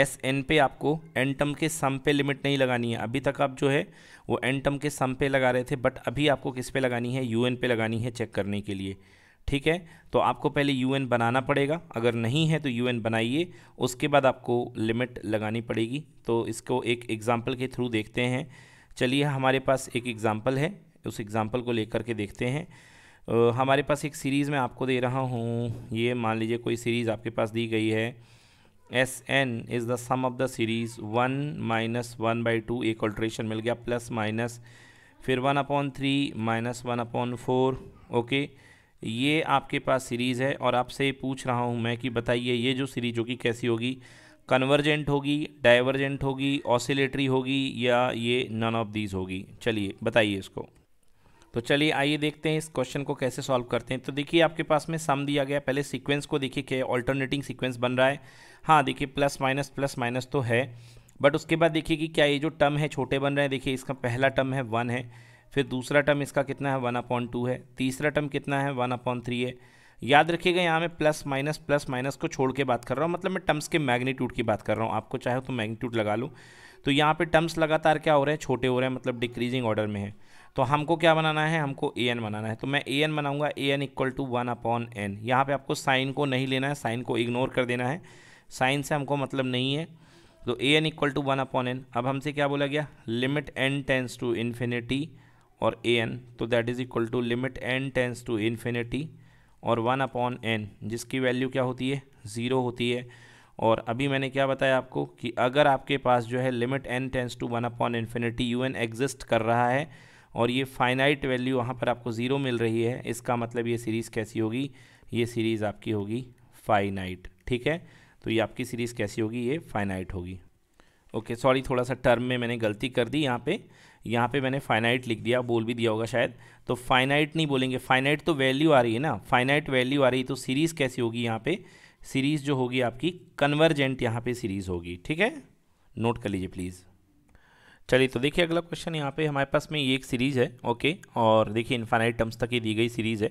एस एन पे आपको एन टर्म के सम पे लिमिट नहीं लगानी है अभी तक आप जो है वो एन टर्म के सम पे लगा रहे थे बट अभी आपको किस पे लगानी है यू एन पे लगानी है चेक करने के लिए ठीक है तो आपको पहले यू एन बनाना पड़ेगा अगर नहीं है तो यू एन बनाइए उसके बाद आपको लिमिट लगानी पड़ेगी तो इसको एक एग्ज़ाम्पल के थ्रू देखते हैं चलिए हमारे पास एक एग्ज़ाम्पल है उस एग्ज़ाम्पल को लेकर के देखते हैं आ, हमारे पास एक सीरीज़ में आपको दे रहा हूँ ये मान लीजिए कोई सीरीज़ आपके पास दी गई है s n is the sum of the series one minus one by two एक ऑल्ट्रेशन मिल गया प्लस माइनस फिर one upon three minus one upon four okay ये आपके पास सीरीज़ है और आपसे पूछ रहा हूँ मैं कि बताइए ये जो सीरीज होगी कैसी होगी कन्वर्जेंट होगी डाइवर्जेंट होगी ऑसिलेटरी होगी या ये नन ऑफ दीज होगी चलिए बताइए इसको तो चलिए आइए देखते हैं इस क्वेश्चन को कैसे सॉल्व करते हैं तो देखिए आपके पास में सम दिया गया पहले सीक्वेंस को देखिए क्या ऑल्टरनेटिंग सीक्वेंस बन रहा है हाँ देखिए प्लस माइनस प्लस माइनस तो है बट उसके बाद देखिए कि क्या ये जो टर्म है छोटे बन रहे हैं देखिए इसका पहला टर्म है वन है फिर दूसरा टर्म इसका कितना है वन अपॉन टू है तीसरा टर्म कितना है वन अपॉन थ्री है याद रखिएगा यहाँ मैं प्लस माइनस प्लस माइनस को छोड़ के बात कर रहा हूँ मतलब मैं टर्म्स के मैग्नीट्यूड की बात कर रहा हूँ आपको चाहे तो मैग्नीट्यूड लगा लूँ तो यहाँ पे टर्म्स लगातार क्या हो रहे हैं छोटे हो रहे हैं मतलब डिक्रीजिंग ऑर्डर में है तो हमको क्या बनाना है हमको ए एन बनाना है तो मैं ए एन बनाऊँगा a N equal to one upon n यहाँ पर आपको साइन को नहीं लेना है साइन को इग्नोर कर देना है साइन से हमको मतलब नहीं है तो a N equal to one upon n अब हमसे क्या बोला गया limit N tends to infinity और ए एन तो that is equal to limit N tends to infinity और वन अपॉन एन जिसकी वैल्यू क्या होती है ज़ीरो होती है और अभी मैंने क्या बताया आपको कि अगर आपके पास जो है limit N tends to one upon infinity u n exist कर रहा है और ये फाइनाइट वैल्यू वहाँ पर आपको ज़ीरो मिल रही है इसका मतलब ये सीरीज़ कैसी होगी ये सीरीज़ आपकी होगी फाइनाइट ठीक है तो ये आपकी सीरीज़ कैसी होगी ये फाइनाइट होगी ओके सॉरी थोड़ा सा टर्म में मैंने गलती कर दी यहाँ पे यहाँ पे मैंने फाइनाइट लिख दिया बोल भी दिया होगा शायद तो फाइनाइट नहीं बोलेंगे फाइनाइट तो वैल्यू आ रही है ना फाइनाइट वैल्यू आ रही है तो सीरीज़ कैसी होगी यहाँ पे सीरीज़ जो होगी आपकी कन्वर्जेंट यहाँ पे सीरीज़ होगी ठीक है नोट कर लीजिए प्लीज़ चलिए तो देखिए अगला क्वेश्चन यहाँ पे हमारे पास में ये एक सीरीज़ है ओके और देखिए इन्फाइनाइट टर्म्स तक ही दी गई सीरीज़ है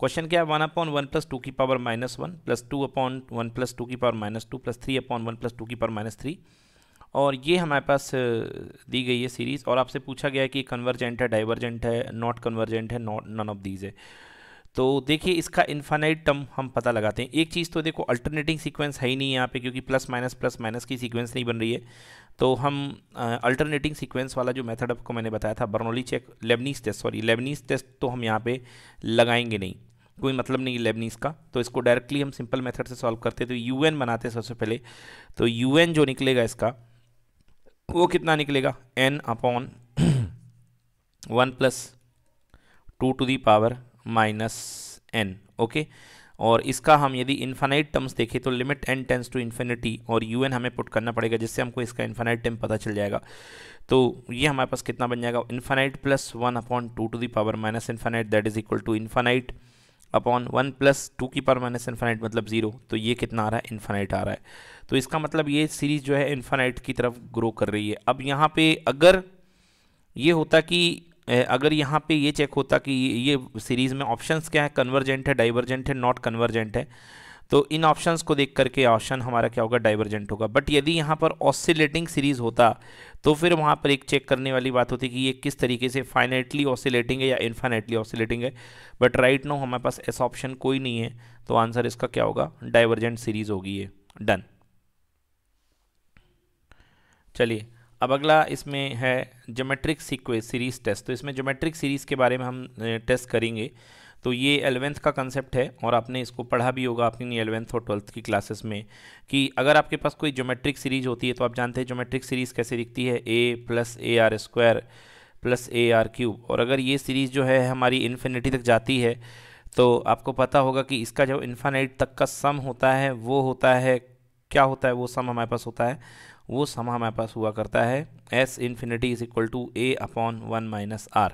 क्वेश्चन क्या है one upon one plus two की power minus one plus two upon one plus two की power minus two plus three upon one plus two की पावर माइनस थ्री और ये हमारे पास दी गई है सीरीज़ और आपसे पूछा गया है कि कन्वर्जेंट है डाइवर्जेंट है नॉट कन्वर्जेंट है नॉट नन ऑफ दीज है तो देखिए इसका इन्फाइनाइट टर्म हम पता लगाते हैं एक चीज़ तो देखो अल्टरनेटिंग सीक्वेंस है ही नहीं यहाँ पे क्योंकि प्लस माइनस प्लस माइनस की सीक्वेंस नहीं बन रही है तो हम अल्टरनेटिंग सीक्वेंस वाला जो मेथड आपको मैंने बताया था Bernoulli check Leibniz test sorry Leibniz test तो हम यहाँ पर लगाएंगे नहीं कोई मतलब नहीं लेबनीस का तो इसको डायरेक्टली हम सिंपल मेथड से सॉल्व करते तो यू बनाते सबसे पहले तो यू जो निकलेगा इसका वो कितना निकलेगा n upon one plus two to the power minus n okay और इसका हम यदि इन्फानाइट टर्म्स देखें तो limit N tends to infinity और यू एन हमें पुट करना पड़ेगा जिससे हमको इसका इन्फानाइट टर्म पता चल जाएगा तो ये हमारे पास कितना बन जाएगा infinite plus one upon two to the power minus infinite that is equal to infinite upon one plus two की पावर माइनस इन्फानाइट मतलब ज़ीरो तो ये कितना आ रहा है इन्फानाइट आ रहा है तो इसका मतलब ये सीरीज़ जो है इन्फानाइट की तरफ ग्रो कर रही है अब यहाँ पे अगर ये होता कि अगर यहाँ पे ये चेक होता कि ये सीरीज़ में ऑप्शंस क्या है कन्वर्जेंट है डाइवर्जेंट है नॉट कन्वर्जेंट है तो इन ऑप्शंस को देख करके ऑप्शन हमारा क्या होगा डाइवर्जेंट होगा बट यदि यहाँ पर ऑसिलेटिंग सीरीज़ होता तो फिर वहाँ पर एक चेक करने वाली बात होती कि ये किस तरीके से फाइनेटली ऑसिलेटिंग है या इन्फाइनेटली ऑसिलेटिंग है बट राइट नो हमारे पास ऐसा ऑप्शन कोई नहीं है तो आंसर इसका क्या होगा डाइवर्जेंट सीरीज़ होगी ये डन चलिए अब अगला इसमें है जोमेट्रिक सीक्वेंस सीरीज़ टेस्ट तो इसमें जोमेट्रिक सीरीज़ के बारे में हम टेस्ट करेंगे तो ये एलेवेंथ का कंसेप्ट है और आपने इसको पढ़ा भी होगा अपनी एलेवेंथ और ट्वेल्थ की क्लासेस में कि अगर आपके पास कोई जोमेट्रिक सीरीज़ होती है तो आप जानते हैं जोमेट्रिक सीरीज़ कैसे दिखती है a plus a r square plus a r cube और अगर ये सीरीज़ जो है हमारी इन्फिनिटी तक जाती है तो आपको पता होगा कि इसका जो इन्फानाइट तक का सम होता है वो होता है क्या होता है वो सम हमारे पास होता है वो समा हमारे पास हुआ करता है s infinity is equal to a upon one minus r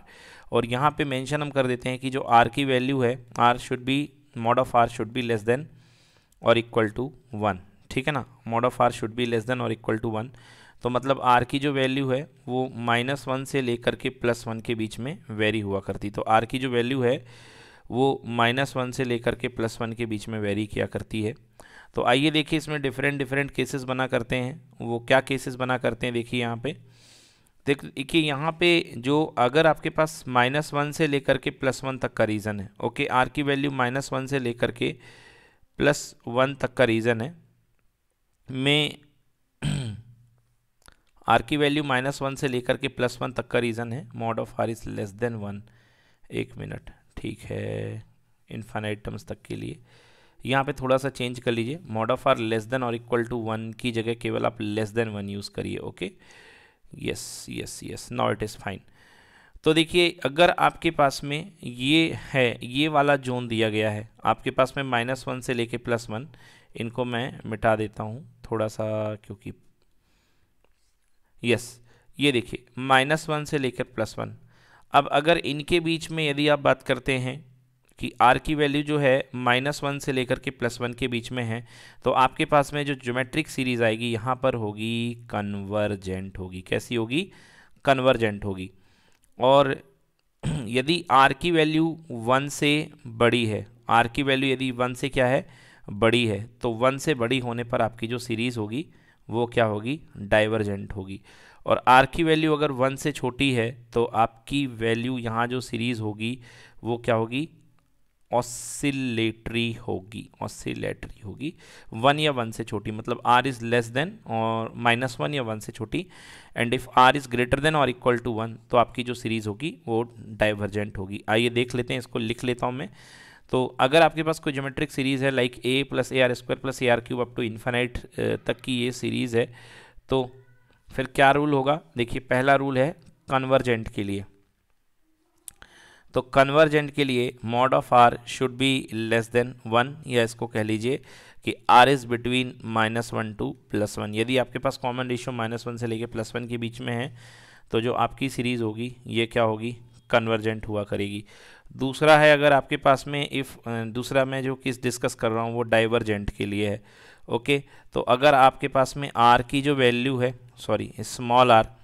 और यहाँ पे मेंशन हम कर देते हैं कि जो आर की वैल्यू है r should be mod of r should be less than और इक्वल टू वन ठीक है ना mod of r should be less than और इक्वल टू वन तो मतलब आर की जो वैल्यू है वो माइनस वन से लेकर के प्लस वन के बीच में वेरी हुआ करती तो आर की जो वैल्यू है वो माइनस वन से लेकर के प्लस वन के बीच में वेरी किया करती है तो आइए देखिए इसमें डिफरेंट डिफरेंट केसेस बना करते हैं वो क्या केसेस बना करते हैं देखिए यहाँ पे देखिए यहाँ पे जो अगर आपके पास माइनस वन से लेकर के प्लस वन तक का रीज़न है ओके आर की वैल्यू माइनस वन से लेकर के प्लस वन तक का रीज़न है में आर की वैल्यू माइनस वन से लेकर के प्लस वन तक का रीज़न है mod of r is less than one एक मिनट ठीक है इन्फानाइट टर्म्स तक के लिए यहाँ पे थोड़ा सा चेंज कर लीजिए mod of r less than और इक्वल टू वन की जगह केवल आप लेस देन वन यूज़ करिए okay yes yes yes now it is fine तो देखिए अगर आपके पास में ये है ये वाला जोन दिया गया है आपके पास में माइनस वन से लेके प्लस वन इनको मैं मिटा देता हूँ थोड़ा सा क्योंकि यस ये देखिए माइनस वन से लेकर प्लस वन अब अगर इनके बीच में यदि आप बात करते हैं कि आर की वैल्यू जो है माइनस वन से लेकर के प्लस वन के बीच में है तो आपके पास में जो ज्योमेट्रिक सीरीज़ आएगी यहाँ पर होगी कन्वर्जेंट होगी कैसी होगी कन्वर्जेंट होगी और यदि आर की वैल्यू वन से बड़ी है आर की वैल्यू यदि वन से क्या है बड़ी है तो वन से बड़ी होने पर आपकी जो सीरीज़ होगी वो क्या होगी डाइवर्जेंट होगी और आर की वैल्यू अगर वन से छोटी है तो आपकी वैल्यू यहाँ जो सीरीज़ होगी वो क्या होगी ऑसिलेटरी होगी ऑसिलेटरी होगी वन या वन से छोटी मतलब आर इज़ लेस देन और माइनस वन या वन से छोटी and if r is greater than और इक्वल टू वन तो आपकी जो सीरीज़ होगी वो डाइवर्जेंट होगी आइए देख लेते हैं इसको लिख लेता हूँ मैं तो अगर आपके पास कोई जोमेट्रिक सीरीज़ है like a plus a r square plus a r cube up to infinite तक की ये सीरीज़ है तो फिर क्या रूल होगा देखिए पहला रूल है कन्वर्जेंट के लिए तो कन्वर्जेंट के लिए mod of r should be less than one या इसको कह लीजिए कि r is between minus one to plus one यदि आपके पास कॉमन रेशियो माइनस वन से लेके प्लस वन के बीच में है तो जो आपकी सीरीज़ होगी ये क्या होगी कन्वर्जेंट हुआ करेगी दूसरा है अगर आपके पास में इफ़ दूसरा मैं जो किस डिस्कस कर रहा हूँ वो डाइवर्जेंट के लिए है ओके तो अगर आपके पास में आर की जो वैल्यू है सॉरी स्मॉल आर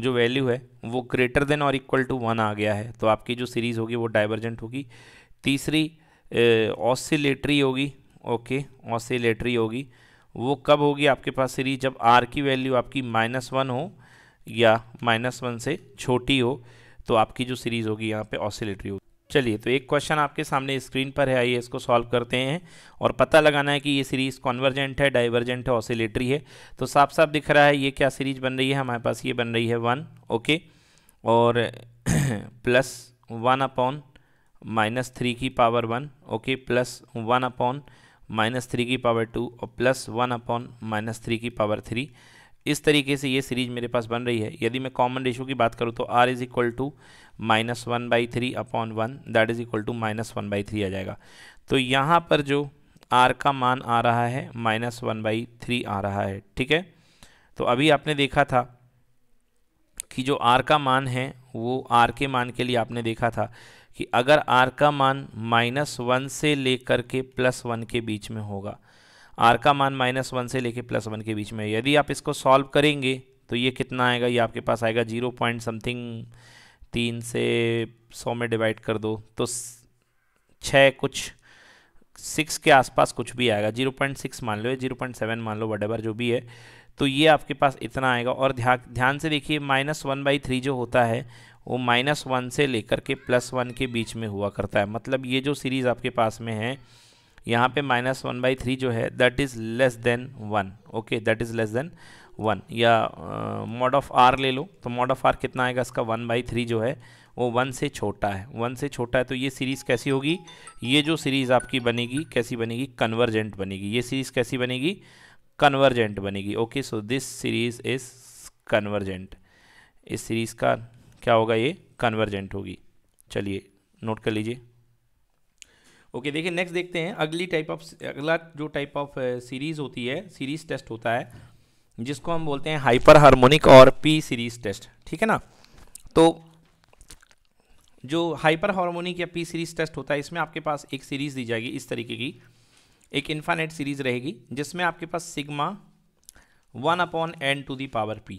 जो वैल्यू है वो ग्रेटर देन और इक्वल टू वन आ गया है तो आपकी जो सीरीज़ होगी वो डाइवर्जेंट होगी तीसरी ऑसिलेटरी होगी ओके ऑसिलेटरी होगी वो कब होगी आपके पास सीरीज जब आर की वैल्यू आपकी माइनस वन हो या माइनस वन से छोटी हो तो आपकी जो सीरीज़ होगी यहाँ पे ऑसिलेटरी होगी चलिए तो एक क्वेश्चन आपके सामने स्क्रीन पर है आइए इसको सॉल्व करते हैं और पता लगाना है कि ये सीरीज़ कॉन्वर्जेंट है डाइवर्जेंट है ऑसिलेटरी है तो साफ साफ दिख रहा है ये क्या सीरीज बन रही है हमारे पास ये बन रही है वन ओके और plus one upon minus three की power one okay plus one upon minus three की पावर टू और plus one upon minus three की पावर थ्री इस तरीके से ये सीरीज मेरे पास बन रही है यदि मैं कॉमन रेशो की बात करूँ तो r is equal to minus one by three upon one that is equal to minus one by three आ जाएगा तो यहाँ पर जो आर का मान आ रहा है माइनस वन बाई थ्री आ रहा है ठीक है तो अभी आपने देखा था कि जो आर का मान है वो आर के मान के लिए आपने देखा था कि अगर आर का मान माइनस वन से लेकर के प्लस वन के बीच में होगा आर का मान माइनस वन से लेके प्लस वन के बीच में यदि आप इसको सॉल्व करेंगे तो ये कितना आएगा ये आपके पास आएगा जीरो पॉइंट समथिंग तीन से सौ में डिवाइड कर दो तो छः कुछ सिक्स के आसपास कुछ भी आएगा जीरो पॉइंट सिक्स मान लो जीरो पॉइंट सेवन मान लो वडेवर जो भी है तो ये आपके पास इतना आएगा और ध्यान ध्यान से देखिए माइनस वन बाई थ्री जो होता है वो माइनस वन से लेकर के प्लस वन के बीच में हुआ करता है मतलब ये जो सीरीज़ आपके पास में है यहाँ पे माइनस वन बाई थ्री जो है that is less than one okay that is less than one या मॉड ऑफ आर ले लो तो मॉड ऑफ आर कितना आएगा इसका वन बाई थ्री जो है वो वन से छोटा है वन से छोटा है तो ये सीरीज़ कैसी होगी ये जो सीरीज़ आपकी बनेगी कैसी बनेगी कन्वर्जेंट बनेगी ये सीरीज़ कैसी बनेगी कन्वर्जेंट बनेगी okay so this series is convergent इस सीरीज़ का क्या होगा ये कन्वर्जेंट होगी चलिए नोट कर लीजिए ओके देखिए नेक्स्ट देखते हैं अगली टाइप ऑफ अगला जो टाइप ऑफ सीरीज़ होती है सीरीज़ टेस्ट होता है जिसको हम बोलते हैं हाइपर हारमोनिक और पी सीरीज़ टेस्ट ठीक है ना तो जो हाइपर हारमोनिक या पी सीरीज़ टेस्ट होता है इसमें आपके पास एक सीरीज़ दी जाएगी इस तरीके की एक इन्फानेट सीरीज़ रहेगी जिसमें आपके पास sigma one upon n to the power p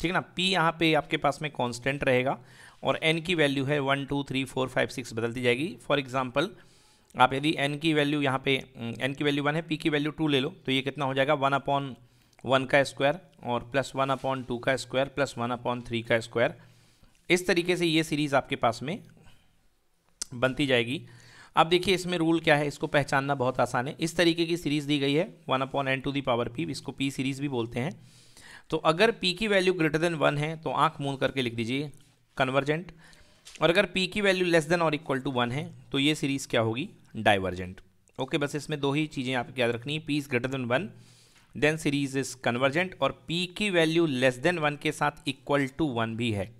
ठीक है ना पी यहाँ पे आपके पास में कांस्टेंट रहेगा और एन की वैल्यू है one two three four five six बदलती जाएगी फॉर एग्जांपल आप यदि एन की वैल्यू यहाँ पे एन हम्म, की वैल्यू वन है पी की वैल्यू टू ले लो तो ये कितना हो जाएगा वन अपॉन वन का स्क्वायर और प्लस वन अपॉन टू का square plus one upon three का स्क्वायर इस तरीके से ये सीरीज़ आपके पास में बनती जाएगी अब देखिए इसमें रूल क्या है इसको पहचानना बहुत आसान है इस तरीके की सीरीज़ दी गई है one upon n to the power p इसको पी सीरीज़ भी बोलते हैं तो अगर पी की वैल्यू ग्रेटर देन वन है तो आँख मून करके लिख दीजिए कन्वर्जेंट और अगर पी की वैल्यू लेस देन और इक्वल टू वन है तो ये सीरीज़ क्या होगी डाइवर्जेंट ओके बस इसमें दो ही चीज़ें आपको याद रखनी है p is greater than one then series is convergent और पी की वैल्यू लेस देन वन के साथ इक्वल टू वन भी है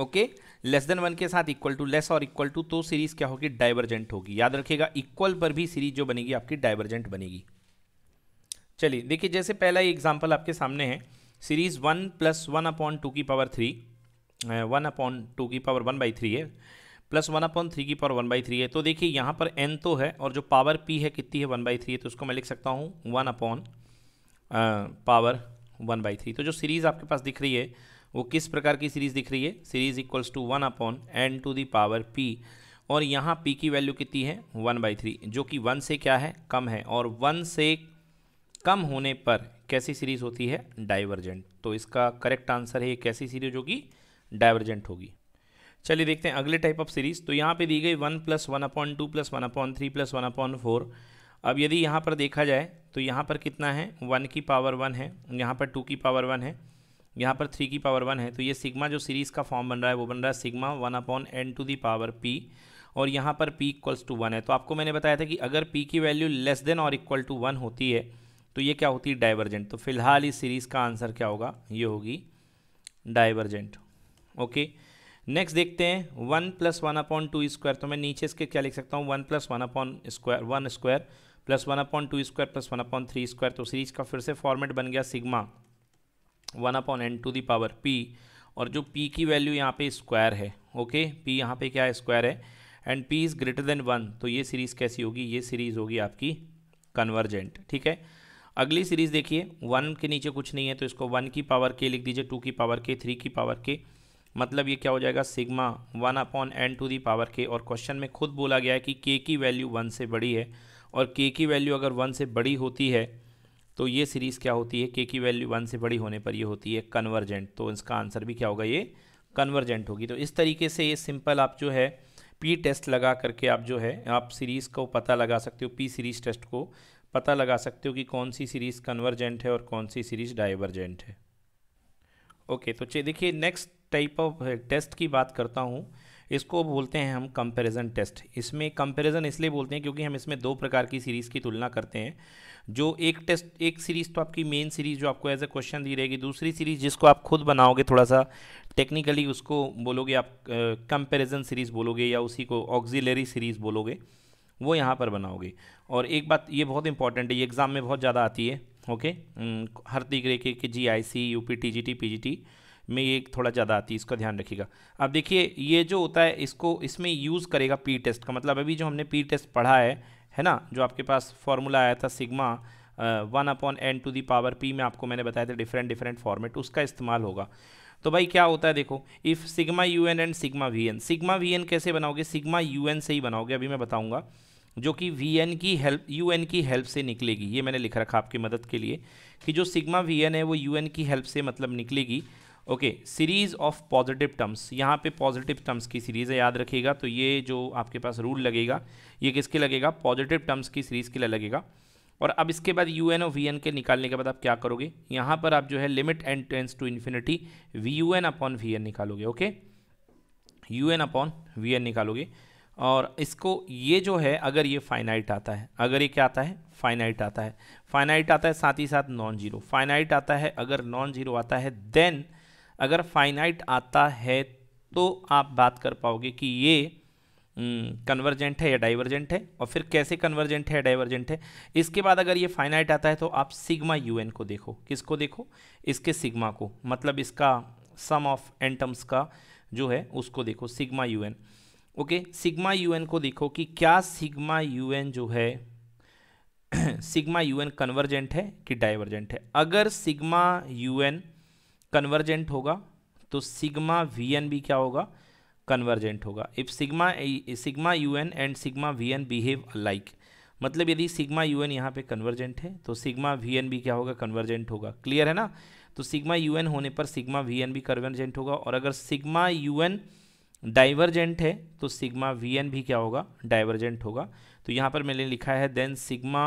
ओके लेस देन वन के साथ इक्वल टू लेस और इक्वल टू तो सीरीज क्या होगी डाइवर्जेंट होगी याद रखिएगा इक्वल पर भी सीरीज जो बनेगी आपकी डाइवर्जेंट बनेगी चलिए देखिए जैसे पहला एग्जाम्पल आपके सामने है series one plus one upon two की power three one upon two की पावर वन बाई थ्री है प्लस वन अपॉन थ्री की पावर वन बाई थ्री है तो देखिए यहाँ पर एन तो है और जो पावर पी है कितनी है वन बाई थ्री है तो उसको मैं लिख सकता हूँ one upon power one by three तो जो सीरीज़ आपके पास दिख रही है वो किस प्रकार की सीरीज़ दिख रही है series equals to one upon n to the power p और यहाँ पी की वैल्यू कितनी है वन बाई थ्री जो कि वन से क्या है कम है और वन से कम होने पर कैसी सीरीज़ होती है डाइवर्जेंट तो इसका करेक्ट आंसर है ये कैसी सीरीज होगी डाइवर्जेंट होगी चलिए देखते हैं अगले टाइप ऑफ सीरीज़ तो यहाँ पे दी गई one plus one upon two plus one upon three plus one upon four अब यदि यहाँ पर देखा जाए तो यहाँ पर कितना है वन की पावर वन है यहाँ पर टू की पावर वन है यहाँ पर थ्री की पावर वन है तो ये सिग्मा जो सीरीज़ का फॉर्म बन रहा है वो बन रहा है sigma one upon n to the power p और यहाँ पर पी इक्वल्स टू वन है तो आपको मैंने बताया था कि अगर पी की वैल्यू लेस देन और इक्वल टू वन होती है तो ये क्या होती है डाइवर्जेंट तो फिलहाल इस सीरीज़ का आंसर क्या होगा ये होगी डाइवर्जेंट ओके okay? नेक्स्ट देखते हैं one plus one upon two square तो मैं नीचे इसके क्या लिख सकता हूँ one plus one upon square one square plus one upon two square plus one upon three square तो सीरीज का फिर से फॉर्मेट बन गया sigma one upon n to the power p और जो पी की वैल्यू यहाँ पे स्क्वायर है ओके पी यहाँ पे क्या है स्क्वायर है and p is greater than one तो ये सीरीज़ कैसी होगी ये सीरीज़ होगी आपकी कन्वर्जेंट ठीक है अगली सीरीज़ देखिए वन के नीचे कुछ नहीं है तो इसको वन की पावर के लिख दीजिए टू की पावर के थ्री की पावर के मतलब ये क्या हो जाएगा sigma one upon n to the power के और क्वेश्चन में खुद बोला गया है कि के की वैल्यू वन से बड़ी है और के की वैल्यू अगर वन से बड़ी होती है तो ये सीरीज़ क्या होती है के की वैल्यू वन से बड़ी होने पर ये होती है कन्वर्जेंट तो इसका आंसर भी क्या होगा ये कन्वर्जेंट होगी तो इस तरीके से ये सिंपल आप जो है पी टेस्ट लगा करके आप जो है आप सीरीज़ को पता लगा सकते हो पी सीरीज़ टेस्ट को पता लगा सकते हो कि कौन सी सीरीज़ कन्वर्जेंट है और कौन सी सीरीज़ डाइवर्जेंट है ओके तो देखिए नेक्स्ट टाइप ऑफ टेस्ट की बात करता हूँ इसको बोलते हैं हम कंपैरिजन टेस्ट इसमें कंपैरिजन इसलिए बोलते हैं क्योंकि हम इसमें दो प्रकार की सीरीज़ की तुलना करते हैं जो एक टेस्ट एक सीरीज़ तो आपकी मेन सीरीज़ जो आपको एज ए क्वेश्चन दी रहेगी दूसरी सीरीज़ जिसको आप खुद बनाओगे थोड़ा सा टेक्निकली उसको बोलोगे आप कंपेरिजन सीरीज़ बोलोगे या उसी को ऑक्जिलरी सीरीज़ बोलोगे वो यहाँ पर बनाओगे और एक बात ये बहुत इंपॉर्टेंट है ये एग्ज़ाम में बहुत ज़्यादा आती है ओके हम्म, हर तरीके के G I C U P T G T P G T में ये थोड़ा ज़्यादा आती है इसका ध्यान रखिएगा अब देखिए ये जो होता है इसको इसमें यूज़ करेगा पी टेस्ट का मतलब अभी जो हमने पी टेस्ट पढ़ा है है ना जो आपके पास फॉर्मूला आया था sigma one upon n to the power p में आपको मैंने बताया था डिफरेंट डिफरेंट फॉर्मेट उसका इस्तेमाल होगा तो भाई क्या होता है देखो if sigma u n and sigma v n sigma v n कैसे बनाओगे सिग्मा यू एन से ही बनाओगे अभी मैं बताऊँगा जो कि वी एन की हेल्प यू एन की हेल्प से निकलेगी ये मैंने लिख रखा आपकी मदद के लिए कि जो सिग्मा वी एन है वो यू एन की हेल्प से मतलब निकलेगी okay series of positive terms यहाँ पे पॉजिटिव टर्म्स की सीरीज़ है याद रखिएगा तो ये जो आपके पास रूल लगेगा ये किसके लगेगा पॉजिटिव टर्म्स की सीरीज़ के लिए लगेगा और अब इसके बाद यू एन और वी एन के निकालने के बाद आप क्या करोगे यहाँ पर आप जो है limit and tends to infinity v u n upon v n निकालोगे okay u n upon v n निकालोगे और इसको ये जो है अगर ये फाइनाइट आता है अगर ये क्या आता है फाइनाइट आता है फाइनाइट आता है साथ ही साथ नॉन जीरो फाइनाइट आता है अगर नॉन जीरो आता है देन अगर फाइनाइट आता है तो आप बात कर पाओगे कि ये कन्वर्जेंट हम्म, है या डाइवर्जेंट है और फिर कैसे कन्वर्जेंट है या डाइवर्जेंट है इसके बाद अगर ये फाइनाइट आता है तो आप सिग्मा यूएन को देखो किसको देखो इसके सिग्मा को मतलब इसका सम ऑफ एन टर्म्स का जो है उसको देखो sigma u n okay sigma u n को देखो कि क्या सिग्मा यूएन जो है सिग्मा यूएन कन्वर्जेंट है कि डाइवर्जेंट है अगर सिग्मा यूएन कन्वर्जेंट होगा तो सिग्मा वी एन भी क्या होगा कन्वर्जेंट होगा if sigma sigma u n and sigma v n behave like मतलब यदि सिग्मा यू एन यहाँ पर कन्वर्जेंट है तो सिग्मा वी एन भी क्या होगा कन्वर्जेंट होगा क्लियर है ना तो सिग्मा यू एन होने पर सिग्मा वी एन भी कन्वर्जेंट होगा और अगर सिग्मा यू एन डाइवर्जेंट है तो सिग्मा वी एन भी क्या होगा डाइवर्जेंट होगा तो यहाँ पर मैंने लिखा है then sigma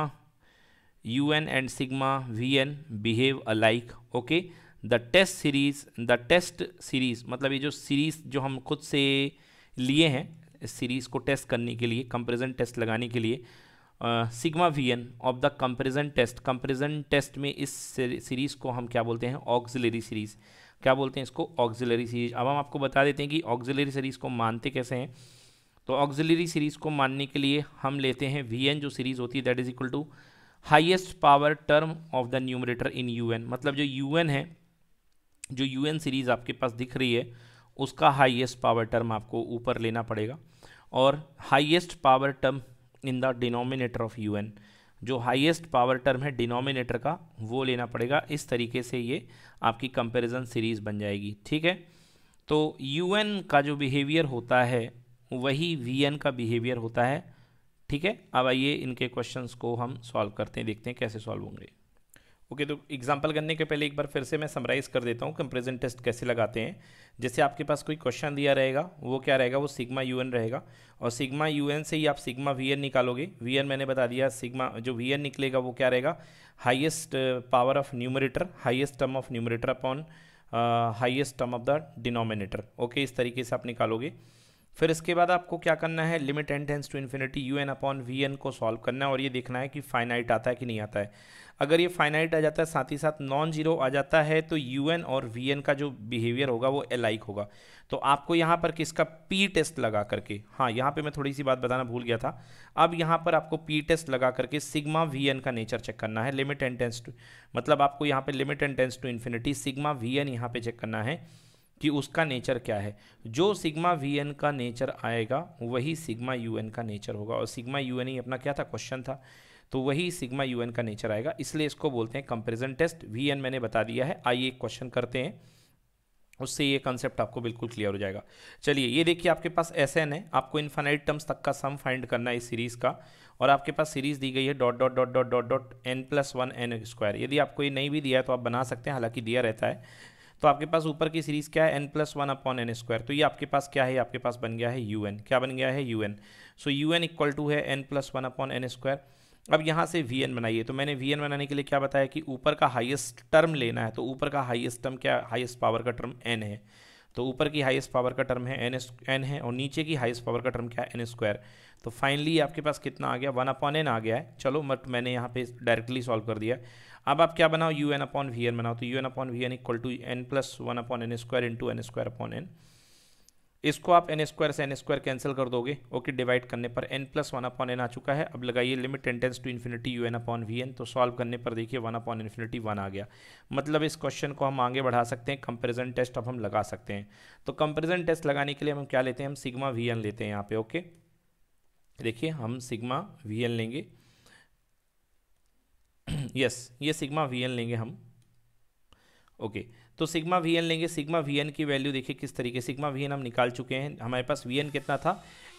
u n and sigma v n behave alike okay the test series the test series मतलब ये जो सीरीज़ जो हम खुद से लिए हैं इस सीरीज़ को टेस्ट करने के लिए कंपेरिजन टेस्ट लगाने के लिए sigma v n of the comparison test comparison test में इस सीरीज़ को हम क्या बोलते हैं ऑक्जिलरी सीरीज़ क्या बोलते हैं इसको ऑक्जिलरी सीरीज़ अब हम आपको बता देते हैं कि ऑक्जिलरी सीरीज़ को मानते कैसे हैं तो ऑक्जिलरी सीरीज़ को मानने के लिए हम लेते हैं वी एन जो सीरीज़ होती है that is equal to highest power term of the numerator in u n मतलब जो यू एन है जो यू एन सीरीज़ आपके पास दिख रही है उसका हाइएस्ट पावर टर्म आपको ऊपर लेना पड़ेगा और highest power term in the denominator of u n जो हाइएस्ट पावर टर्म है डिनोमिनेटर का वो लेना पड़ेगा इस तरीके से ये आपकी कंपेरिज़न सीरीज़ बन जाएगी ठीक है तो यू एन का जो बिहेवियर होता है वही वी एन का बिहेवियर होता है ठीक है अब आइए इनके क्वेश्चंस को हम सॉल्व करते हैं देखते हैं कैसे सॉल्व होंगे ओके तो एग्जांपल करने के पहले एक बार फिर से मैं समराइज़ कर देता हूँ कंपेरिजन टेस्ट कैसे लगाते हैं जैसे आपके पास कोई क्वेश्चन दिया रहेगा वो क्या रहेगा वो सिग्मा यू रहेगा और सिग्मा यू से ही आप सिग्मा वी निकालोगे वी मैंने बता दिया सिग्मा जो वी निकलेगा वो क्या रहेगा highest power of numerator highest term of numerator upon highest term of the denominator okay इस तरीके से आप निकालोगे फिर इसके बाद आपको क्या करना है limit and tends to infinity u n upon v n को सॉल्व करना है और ये देखना है कि फाइनाइट आता है कि नहीं आता है अगर ये फाइनाइट आ जाता है साथ ही साथ नॉन जीरो आ जाता है तो यू और वी का जो बिहेवियर होगा वो एलाइक होगा तो आपको यहाँ पर किसका पी टेस्ट लगा करके हाँ यहाँ पे मैं थोड़ी सी बात बताना भूल गया था अब यहाँ पर आपको पी टेस्ट लगा करके सिग्मा वी का नेचर चेक करना है लिमिट एंड टेंस टू मतलब आपको यहाँ पर limit and tends to infinity sigma v n यहाँ पे चेक करना है कि उसका नेचर क्या है जो सिग्मा वी एन का नेचर आएगा वही सिग्मा यू एन का नेचर होगा और सिग्मा यू एन ही अपना क्या था क्वेश्चन था तो वही सिग्मा यू एन का नेचर आएगा इसलिए इसको बोलते हैं कंपेरिजन टेस्ट वी एन मैंने बता दिया है आइए एक क्वेश्चन करते हैं उससे ये कंसेप्ट आपको बिल्कुल क्लियर हो जाएगा चलिए ये देखिए आपके पास एस एन है आपको इन्फाइनाइट टर्म्स तक का सम फाइंड करना है इस सीरीज़ का और आपके पास सीरीज़ दी गई है dot dot dot dot dot dot n plus one n square यदि आपको ये नहीं भी दिया है तो आप बना सकते हैं हालांकि दिया रहता है तो आपके पास ऊपर की सीरीज़ क्या है n plus one upon n square तो ये आपके पास क्या है आपके पास बन गया है यू एन क्या बन गया है u n so u n equal to है n plus one upon n square अब यहाँ से वी एन बनाइए तो मैंने वी एन बनाने के लिए क्या बताया कि ऊपर का हाइएस्ट टर्म लेना है तो ऊपर का हाइएस्ट टर्म क्या हाइएस्ट पावर का टर्म एन है तो ऊपर की हाईएस्ट पावर का टर्म है एन एन है और नीचे की हाईएस्ट पावर का टर्म क्या है एन स्क्वायर तो फाइनली आपके पास कितना आ गया वन अपॉन एन आ गया है चलो बट मैंने यहाँ पे डायरेक्टली सॉल्व कर दिया अब आप क्या बनाओ u n upon v n बनाओ तो u n upon v n equal to n plus one upon n square into n square upon n इसको आप एन स्क्वायर से एन स्क्वायर कैंसिल कर दोगे ओके डिवाइड करने पर n plus one upon n आ चुका है अब लगाइए limit tends to infinity u n upon v n तो सॉल्व करने पर देखिए वन अपॉन इन्फिनिटी वन आ गया मतलब इस क्वेश्चन को हम आगे बढ़ा सकते हैं कंपेरिजन टेस्ट अब हम लगा सकते हैं तो कंपेरिजन टेस्ट लगाने के लिए हम क्या लेते हैं हम सिग्मा वी एन लेते हैं यहाँ पे ओके देखिए हम सिग्मा वी एन लेंगे यस ये सिग्मा वी एन लेंगे हम ओके okay. तो सिग्मा वी एन लेंगे सिग्मा वी एन की वैल्यू देखिए किस तरीके सिग्मा वी एन हम निकाल चुके हैं हमारे पास वी एन कितना था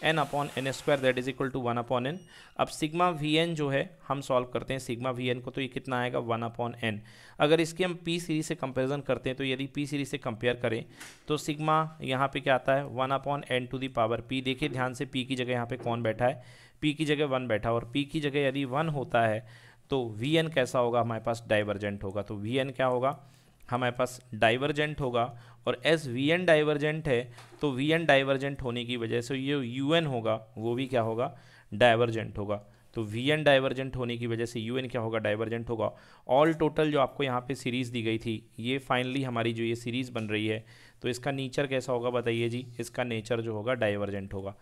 n upon n square that is equal to one upon n अब सिग्मा वी एन जो है हम सॉल्व करते हैं सिग्मा वी एन को तो ये कितना आएगा वन अपॉन एन अगर इसके हम पी सीरीज से कंपेरिजन करते हैं तो यदि पी सीरीज से कंपेयर करें तो सिग्मा यहाँ पे क्या आता है one upon n to the power p देखिए ध्यान से पी की जगह यहाँ पे कौन बैठा है पी की जगह वन बैठा और पी की जगह यदि वन होता है तो वी एन कैसा होगा हमारे पास डाइवर्जेंट होगा तो वी एन क्या होगा हमारे पास डाइवर्जेंट होगा और एस वी एन डाइवर्जेंट है तो वी एन डाइवर्जेंट होने की वजह से ये यू एन होगा वो भी क्या होगा डाइवर्जेंट होगा तो वी एन डाइवर्जेंट होने की वजह से यू एन क्या होगा डाइवर्जेंट होगा ऑल टोटल जो आपको यहाँ पे सीरीज़ दी गई थी ये फाइनली हमारी जो ये सीरीज़ बन रही है तो इसका नेचर कैसा होगा बताइए जी इसका नेचर जो होगा डाइवर्जेंट होगा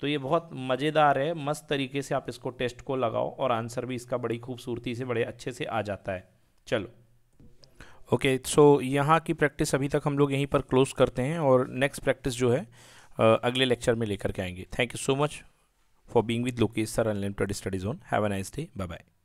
तो ये बहुत मज़ेदार है मस्त तरीके से आप इसको टेस्ट को लगाओ और आंसर भी इसका बड़ी खूबसूरती से बड़े अच्छे से आ जाता है चलो ओके okay, सो so यहाँ की प्रैक्टिस अभी तक हम लोग यहीं पर क्लोज करते हैं और नेक्स्ट प्रैक्टिस जो है अगले लेक्चर में लेकर के आएंगे thank you so much for being with Lokesh sir unlimited studies on have a nice day bye bye